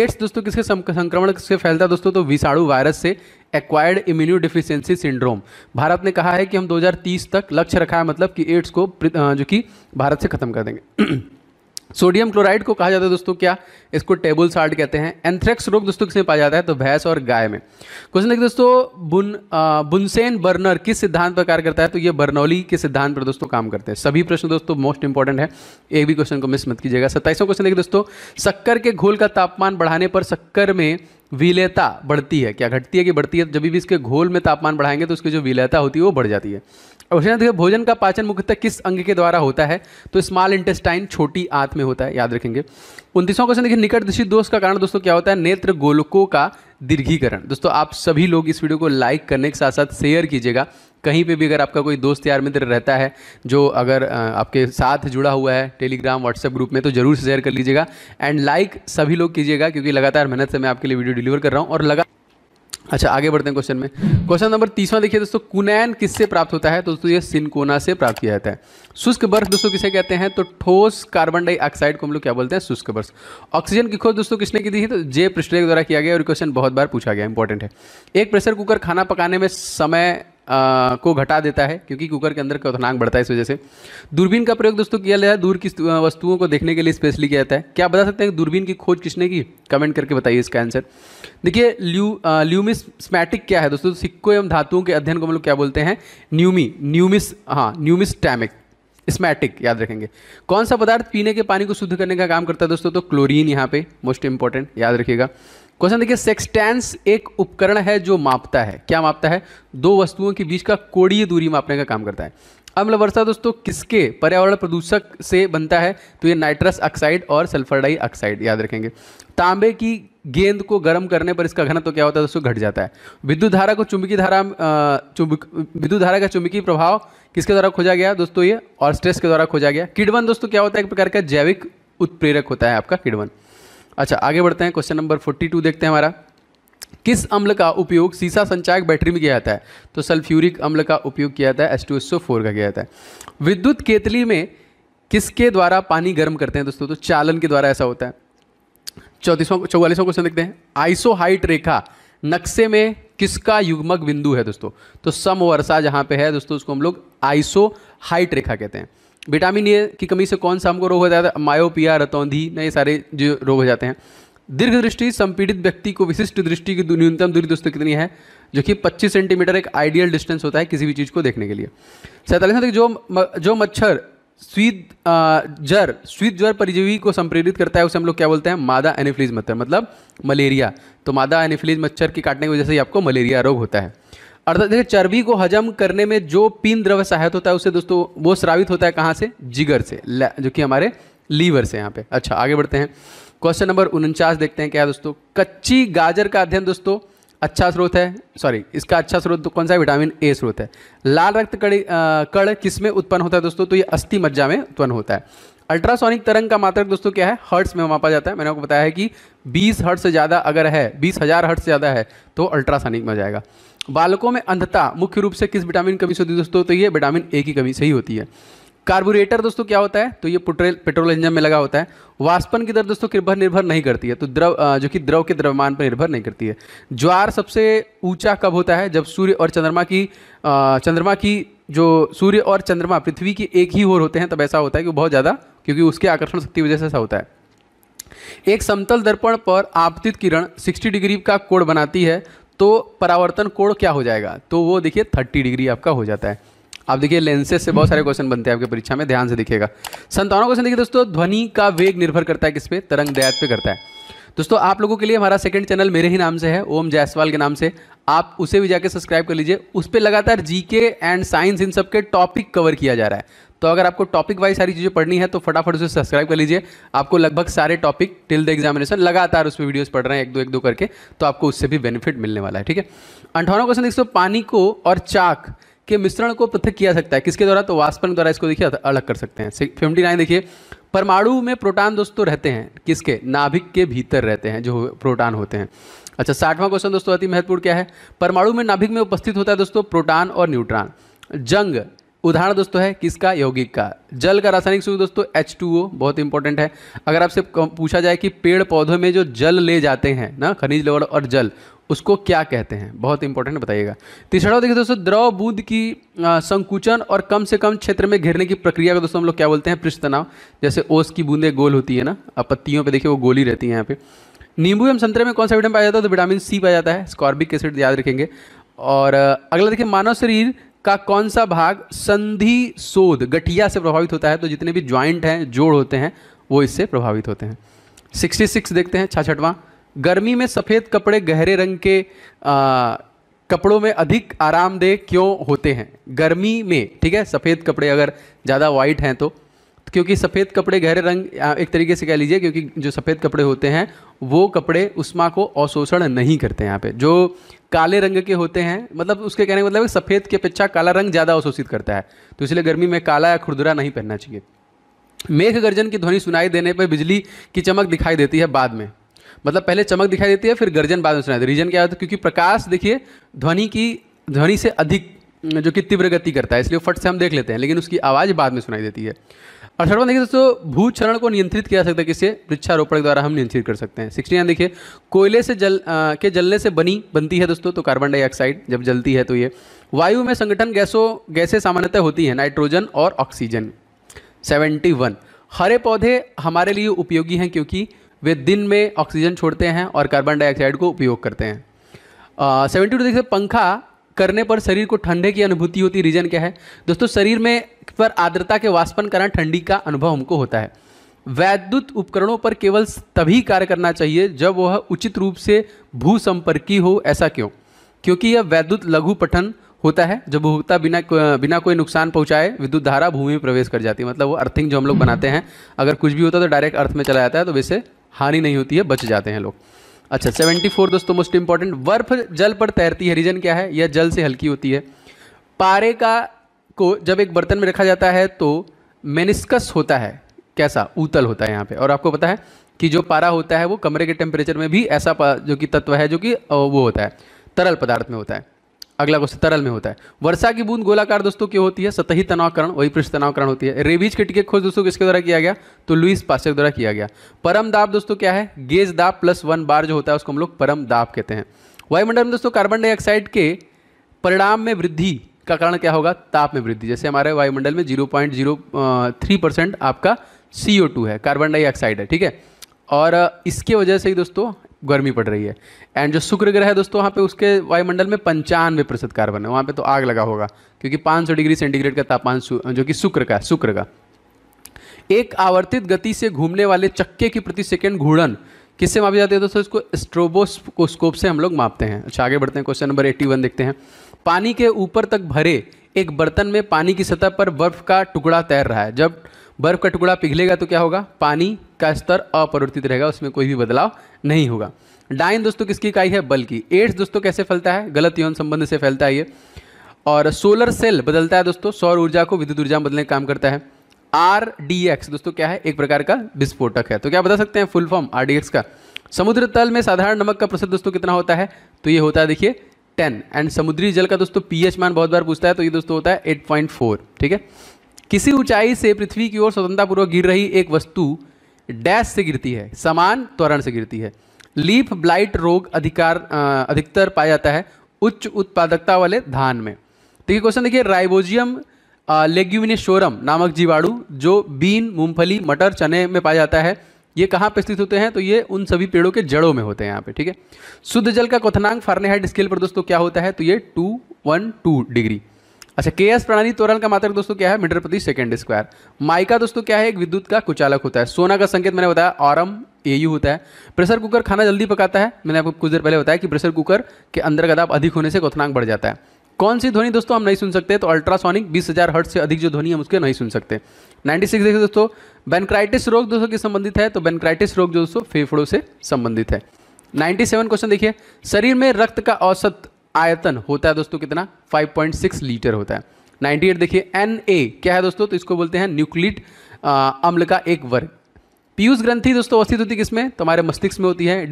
एड्स दोस्तों किसके संक्रमण से फैलता है दोस्तों तो विषाणु वायरस से acquired immuno deficiency syndrome Bharat ने कहा है कि हम 2030 तक लक्ष्य रखा है मतलब कि एड्स को जो कि भारत से खत्म कर देंगे *clears throat* सोडियम क्लोराइड को कहा जाता है दोस्तों क्या इसको टेबल साल्ट कहते हैं एंथ्रेक्स रोग दोस्तों किसमें पाया जाता है तो भैंस और गाय में क्वेश्चन देखिए दोस्तों बुन आ, बुनसेन बर्नर किस सिद्धांत पर कार्य करता है तो ये बर्नौली के सिद्धांत पर दोस्तों काम करते हैं सभी प्रश्न दोस्तों मोस्ट इंपॉर्टेंट है एक भी क्वेश्चन को मिस मत कीजिएगा सत्ताईसों क्वेश्चन देखिए दोस्तों शक्कर के घोल का तापमान बढ़ाने पर शक्कर में विलयता बढ़ती है क्या घटती है कि बढ़ती है जब भी इसके घोल में तापमान बढ़ाएंगे तो उसकी जो विलयता होती है वो बढ़ जाती है भोजन का पाचन मुख्यतः किस अंग के द्वारा होता है तो स्मॉल इंटेस्टाइन छोटी आंत में होता है याद रखेंगे उनतीसवां क्वेश्चन देखिए निकट दृष्टि दोष का कारण दोस्तों क्या होता है नेत्र गोलकों का दीर्घीकरण दोस्तों आप सभी लोग इस वीडियो को लाइक करने के साथ साथ शेयर कीजिएगा कहीं पे भी अगर आपका कोई दोस्त यार मित्र रहता है जो अगर आपके साथ जुड़ा हुआ है टेलीग्राम व्हाट्सएप ग्रुप में तो ज़रूर शेयर कर लीजिएगा एंड लाइक सभी लोग कीजिएगा क्योंकि लगातार मेहनत से मैं आपके लिए वीडियो डिलीवर कर रहा हूँ और लगा अच्छा आगे बढ़ते हैं क्वेश्चन में क्वेश्चन नंबर तीसवा देखिए दोस्तों कुनैन किससे प्राप्त होता है तो दोस्तों ये सिनकोना से प्राप्त किया जाता है शुष्क बर्फ दोस्तों किसे कहते हैं तो ठोस कार्बन डाइऑक्साइड को हम लोग क्या बोलते हैं शुष्क बर्फ ऑक्सीजन की खोज दोस्तों किसने की दी है तो जे पृष्ठ के द्वारा किया गया और क्वेश्चन बहुत बार पूछा गया इंपॉर्टेंट है एक प्रेशर कुकर खाना पकाने में समय को घटा देता है क्योंकि कुकर के अंदर क्वथनांक बढ़ता है इस वजह से दूरबीन का प्रयोग दोस्तों किया जाता है दूर की वस्तुओं को देखने के लिए स्पेशली किया जाता है क्या बता सकते हैं दूरबीन की खोज किसने की कमेंट करके बताइए इसका आंसर देखिए ल्यू स्मैटिक क्या है दोस्तों सिक्कों एवं धातुओं के अध्ययन को हम लोग क्या बोलते हैं न्यूमी न्यूमिस हाँ न्यूमिस टैमिक स्मैटिक याद रखेंगे कौन सा पदार्थ पीने के पानी को शुद्ध करने का काम करता है दोस्तों तो क्लोरीन यहाँ पे मोस्ट इंपॉर्टेंट याद रखिएगा क्वेश्चन देखिए सेक्सटेंस एक उपकरण है जो मापता है क्या मापता है दो वस्तुओं के बीच का कोड़ीय दूरी मापने का काम करता है अम्ल वर्षा दोस्तों किसके पर्यावरण प्रदूषक से बनता है तो ये नाइट्रस ऑक्साइड और सल्फर डाइऑक्साइड याद रखेंगे तांबे की गेंद को गर्म करने पर इसका घनत्व तो क्या होता है दोस्तों घट जाता है विद्युत धारा को चुंबकीय धारा चुंबक विद्युत धारा का चुंबकीय प्रभाव किसके द्वारा खोजा गया दोस्तों ये और स्ट्रेस के द्वारा खोजा गया किडवन दोस्तों क्या होता है एक प्रकार का जैविक उत्प्रेरक होता है आपका किडवन अच्छा आगे बढ़ते हैं क्वेश्चन नंबर फोर्टी टू देखते हैं हमारा किस अम्ल का उपयोग सीसा संचायक बैटरी में किया जाता है तो सल्फ्यूरिक अम्ल का उपयोग किया जाता है एस टू एस फोर का किया जाता है विद्युत केतली में किसके द्वारा पानी गर्म करते हैं दोस्तों तो चालन के द्वारा ऐसा होता है चौतीसवां चौवालीसवां क्वेश्चन देखते हैं आइसोहाइट रेखा नक्शे में किसका युग्मक बिंदु है दोस्तों तो वर्षा जहां पे है दोस्तों उसको हम लोग आइसो हाइट रेखा कहते हैं विटामिन ए की कमी से कौन सा हमको रोग हो जाता है मायोपिया रतौंधी नए सारे जो रोग हो जाते हैं दीर्घ दृष्टि संपीड़ित व्यक्ति को विशिष्ट दृष्टि की न्यूनतम दूरी दोस्तों कितनी है जो कि 25 सेंटीमीटर एक आइडियल डिस्टेंस होता है किसी भी चीज़ को देखने के लिए सैंतालीस जो जो मच्छर स्वीत जर स्वीत जर परिजीवी को संप्रेरित करता है उसे हम लोग क्या बोलते हैं मादा एनिफ्लिज मच्छर मतलब मलेरिया तो मादा एनिफ्लिज मच्छर के काटने की वजह से ही आपको मलेरिया रोग होता है अर्थात देखिए चर्बी को हजम करने में जो पीन द्रव सहायत होता है उसे दोस्तों वो स्रावित होता है कहाँ से जिगर से जो कि हमारे लीवर से यहाँ पे अच्छा आगे बढ़ते हैं क्वेश्चन नंबर उनचास देखते हैं क्या दोस्तों कच्ची गाजर का अध्ययन दोस्तों अच्छा स्रोत है सॉरी इसका अच्छा स्रोत तो कौन सा विटामिन ए स्रोत है लाल रक्त कड़ी कड़ किस में उत्पन्न होता है दोस्तों तो ये अस्थि मज्जा में उत्पन्न होता है अल्ट्रासोनिक तरंग का मात्रक दोस्तों क्या है हर्ट्स में मापा जाता है मैंने आपको बताया है कि 20 हर्ट से ज़्यादा अगर है बीस हज़ार हर्ट से ज़्यादा है तो अल्ट्रासोनिक में जाएगा बालकों में अंधता मुख्य रूप से किस विटामिन कमी से होती है दोस्तों तो ये विटामिन ए की कमी से ही होती है कार्बोरेटर दोस्तों क्या होता है तो ये पेट्रोल पेट्रोल इंजन में लगा होता है वाष्पन की दर दोस्तों किरभर निर्भर नहीं करती है तो द्रव जो कि द्रव के द्रव्यमान पर निर्भर नहीं करती है ज्वार सबसे ऊंचा कब होता है जब सूर्य और चंद्रमा की चंद्रमा की जो सूर्य और चंद्रमा पृथ्वी की एक ही ओर होते हैं तब ऐसा होता है कि बहुत ज़्यादा क्योंकि उसके आकर्षण शक्ति वजह से ऐसा होता है एक समतल दर्पण पर आपतित किरण 60 डिग्री का कोण बनाती है तो परावर्तन कोण क्या हो जाएगा तो वो देखिए थर्टी डिग्री आपका हो जाता है आप देखिए लेंसेज से बहुत सारे क्वेश्चन बनते हैं आपके परीक्षा में ध्यान से दिखेगा संतानों क्वेश्चन देखिए दोस्तों ध्वनि का वेग निर्भर करता है किस पे तरंग दयात पे करता है दोस्तों आप लोगों के लिए हमारा सेकंड चैनल मेरे ही नाम से है ओम जायसवाल के नाम से आप उसे भी जाके सब्सक्राइब कर लीजिए उस पर लगातार जीके एंड साइंस इन सब के टॉपिक कवर किया जा रहा है तो अगर आपको टॉपिक वाइज सारी चीज़ें पढ़नी है तो फटाफट उसे सब्सक्राइब कर लीजिए आपको लगभग सारे टॉपिक टिल द एग्जामिनेशन लगातार उसमें वीडियोज़ पढ़ रहे हैं एक दो एक दो करके तो आपको उससे भी बेनिफिट मिलने वाला है ठीक है अंठावन क्वेश्चन देखो तो पानी को और चाक के मिश्रण को पृथक किया सकता है किसके द्वारा तो वास्पन द्वारा इसको देखिए अलग कर सकते हैं फिफ्टी नाइन देखिए परमाणु में प्रोटॉन दोस्तों रहते हैं किसके नाभिक के भीतर रहते हैं जो प्रोटॉन होते हैं अच्छा साठवां क्वेश्चन दोस्तों अति महत्वपूर्ण क्या है परमाणु में नाभिक में उपस्थित होता है दोस्तों प्रोटॉन और न्यूट्रॉन जंग उदाहरण दोस्तों है किसका यौगिक का जल का रासायनिक सूत्र दोस्तों एच टू ओ बहुत इंपॉर्टेंट है अगर आपसे पूछा जाए कि पेड़ पौधों में जो जल ले जाते हैं ना खनिज लवण और जल उसको क्या कहते हैं बहुत इंपॉर्टेंट बताइएगा तीसरा देखिए दोस्तों द्रव बुद्ध की आ, संकुचन और कम से कम क्षेत्र में घेरने की प्रक्रिया को दोस्तों हम लोग क्या बोलते हैं पृष्ठ तनाव जैसे ओस की बूंदें गोल होती है ना पत्तियों पर देखिए वो गोली रहती है यहाँ पे नींबू एवं संतरे में कौन सा विटामिन पाया जाता है तो विटामिन सी पाया जाता है स्कॉर्बिक एसिड याद रखेंगे और अगला देखिए मानव शरीर का कौन सा भाग संधि शोध गठिया से प्रभावित होता है तो जितने भी ज्वाइंट हैं जोड़ होते हैं वो इससे प्रभावित होते हैं 66 देखते हैं छाछठवां गर्मी में सफ़ेद कपड़े गहरे रंग के आ, कपड़ों में अधिक आरामदेह क्यों होते हैं गर्मी में ठीक है सफ़ेद कपड़े अगर ज़्यादा वाइट हैं तो क्योंकि सफ़ेद कपड़े गहरे रंग एक तरीके से कह लीजिए क्योंकि जो सफ़ेद कपड़े होते हैं वो कपड़े उष्मा को अवशोषण नहीं करते यहाँ पे जो काले रंग के होते हैं मतलब उसके कहने का मतलब सफ़ेद की अपेक्षा काला रंग ज़्यादा अवशोषित करता है तो इसलिए गर्मी में काला या खुरदुरा नहीं पहनना चाहिए मेघ गर्जन की ध्वनि सुनाई देने पर बिजली की चमक दिखाई देती है बाद में मतलब पहले चमक दिखाई देती है फिर गर्जन बाद में सुनाई देती है रीजन क्या होता है क्योंकि प्रकाश देखिए ध्वनि की ध्वनि से अधिक जो कि तीव्र गति करता है इसलिए फट से हम देख लेते हैं लेकिन उसकी आवाज़ बाद में सुनाई देती है अठारवा देखिए दोस्तों भू चरण को नियंत्रित किया सकता है किसे वृक्षारोपण के द्वारा हम नियंत्रित कर सकते हैं सिक्सटी यहाँ देखिए कोयले से जल आ, के जलने से बनी बनती है दोस्तों तो कार्बन डाइऑक्साइड जब जलती है तो ये वायु में संगठन गैसों गैसें सामान्यतः होती हैं नाइट्रोजन और ऑक्सीजन सेवेंटी वन हरे पौधे हमारे लिए उपयोगी हैं क्योंकि वे दिन में ऑक्सीजन छोड़ते हैं और कार्बन डाइऑक्साइड को उपयोग करते हैं सेवेंटी टू देखिए पंखा करने पर शरीर को ठंडे की अनुभूति होती रीजन क्या है दोस्तों शरीर में पर आर्द्रता के वाष्पन कारण ठंडी का अनुभव हमको होता है वैद्युत उपकरणों पर केवल तभी कार्य करना चाहिए जब वह उचित रूप से भूसंपर्की हो ऐसा क्यों क्योंकि यह वैद्युत लघु पठन होता है जब उपभोक्ता बिना बिना कोई नुकसान पहुंचाए विद्युत धारा भूमि में प्रवेश कर जाती है मतलब वो अर्थिंग जो हम लोग बनाते हैं अगर कुछ भी होता है तो डायरेक्ट अर्थ में चला जाता है तो वैसे हानि नहीं होती है बच जाते हैं लोग अच्छा 74 दोस्तों मोस्ट इंपॉर्टेंट बर्फ जल पर तैरती है रीजन क्या है यह जल से हल्की होती है पारे का को जब एक बर्तन में रखा जाता है तो मेनिस्कस होता है कैसा उतल होता है यहाँ पे और आपको पता है कि जो पारा होता है वो कमरे के टेम्परेचर में भी ऐसा जो कि तत्व है जो कि वो होता है तरल पदार्थ में होता है अगला क्वेश्चन तरल में होता है वर्षा की बूंद गोलाकार दोस्तों की होती है सतही तनावकरण वही पृष्ठ तनावकरण होती है रेबीज की टिकट खोज दोस्तों किसके द्वारा किया गया तो लुइस पास्टर द्वारा किया गया परम दाब दोस्तों क्या है गेज दाब प्लस वन बार जो होता है उसको हम लोग परम दाब कहते हैं वायुमंडल में दोस्तों कार्बन डाइऑक्साइड के परिणाम में वृद्धि का कारण क्या होगा ताप में वृद्धि जैसे हमारे वायुमंडल में zero point zero three percent आपका सी है कार्बन डाइऑक्साइड है ठीक है और इसके वजह से ही दोस्तों गर्मी पड़ रही है एंड जो शुक्र ग्रह है दोस्तों वहाँ पे उसके वायुमंडल में पंचानवे प्रतिशत कार्बन है वहाँ पे तो आग लगा होगा क्योंकि 500 डिग्री सेंटीग्रेड का तापमान जो कि शुक्र का है शुक्र का एक आवर्तित गति से घूमने वाले चक्के की प्रति सेकेंड घूर्णन किससे मापी जाती है दोस्तों इसको स्ट्रोबोस्कोप से हम लोग मापते हैं अच्छा आगे बढ़ते हैं क्वेश्चन नंबर एट्टी वन देखते हैं पानी के ऊपर तक भरे एक बर्तन में पानी की सतह पर बर्फ का टुकड़ा तैर रहा है जब बर्फ़ का टुकड़ा पिघलेगा तो क्या होगा पानी का स्तर अपरिवर्तित रहेगा उसमें कोई भी बदलाव नहीं होगा डाइन दोस्तों किसकी इकाई है बल की एड्स दोस्तों कैसे फैलता है गलत यौन संबंध से फैलता है ये और सोलर सेल बदलता है दोस्तों सौर ऊर्जा को विद्युत ऊर्जा में बदलने का काम करता है आर डी एक्स दोस्तों क्या है एक प्रकार का विस्फोटक है तो क्या बता सकते हैं full form R D X का समुद्र तल में साधारण नमक का प्रतिशत दोस्तों कितना होता है तो ये होता है देखिए टेन एंड समुद्री जल का दोस्तों पीएच मान बहुत बार पूछता है तो ये दोस्तों होता है एट पॉइंट फोर ठीक है किसी ऊंचाई से पृथ्वी की ओर स्वतंत्रतापूर्वक गिर रही एक वस्तु डैश से गिरती है समान त्वरण से गिरती है लीफ ब्लाइट रोग अधिकार अधिकतर पाया जाता है उच्च उत्पादकता वाले धान में देखिए तो क्वेश्चन देखिए राइबोजियम लेग्यूमिनेशोरम नामक जीवाणु जो बीन मूंगफली मटर चने में पाया जाता है ये कहाँ पर स्थित होते हैं तो ये उन सभी पेड़ों के जड़ों में होते हैं यहाँ पे ठीक है शुद्ध जल का क्वथनांक फारेनहाइट स्केल पर दोस्तों क्या होता है तो ये टू वन टू डिग्री अच्छा के एस प्रणाली तोरण का मात्रक दोस्तों क्या है मीटर प्रति सेकंड स्क्वायर माइका दोस्तों क्या है एक विद्युत का कुचालक होता है सोना का संकेत मैंने बताया ऑरम एयू होता है प्रेशर कुकर खाना जल्दी पकाता है मैंने आपको कुछ देर पहले बताया कि प्रेशर कुकर के अंदर का दाब अधिक होने से कथनाक बढ़ जाता है कौन सी ध्वनि दोस्तों हम नहीं सुन सकते तो अल्ट्रासोनिक बीस हज़ार हर्ट से अधिक जो ध्वनि हम उसके नहीं सुन सकते 96 देखिए दोस्तों बेनक्राइटिस रोग दोस्तों के संबंधित है तो बेनक्राइटिस रोग जो दोस्तों फेफड़ों से संबंधित है 97 क्वेश्चन देखिए शरीर में रक्त का औसत आयतन होता है दोस्तों कितना 5.6 लीटर होता है 98 देखिए एन क्या है दोस्तों तो इसको बोलते हैं न्यूक्लिट अम्ल का एक वर्ग पीयूष ग्रंथि दोस्तों अवस्थित होती है किसमें तुम्हारे तो मस्तिष्क में होती है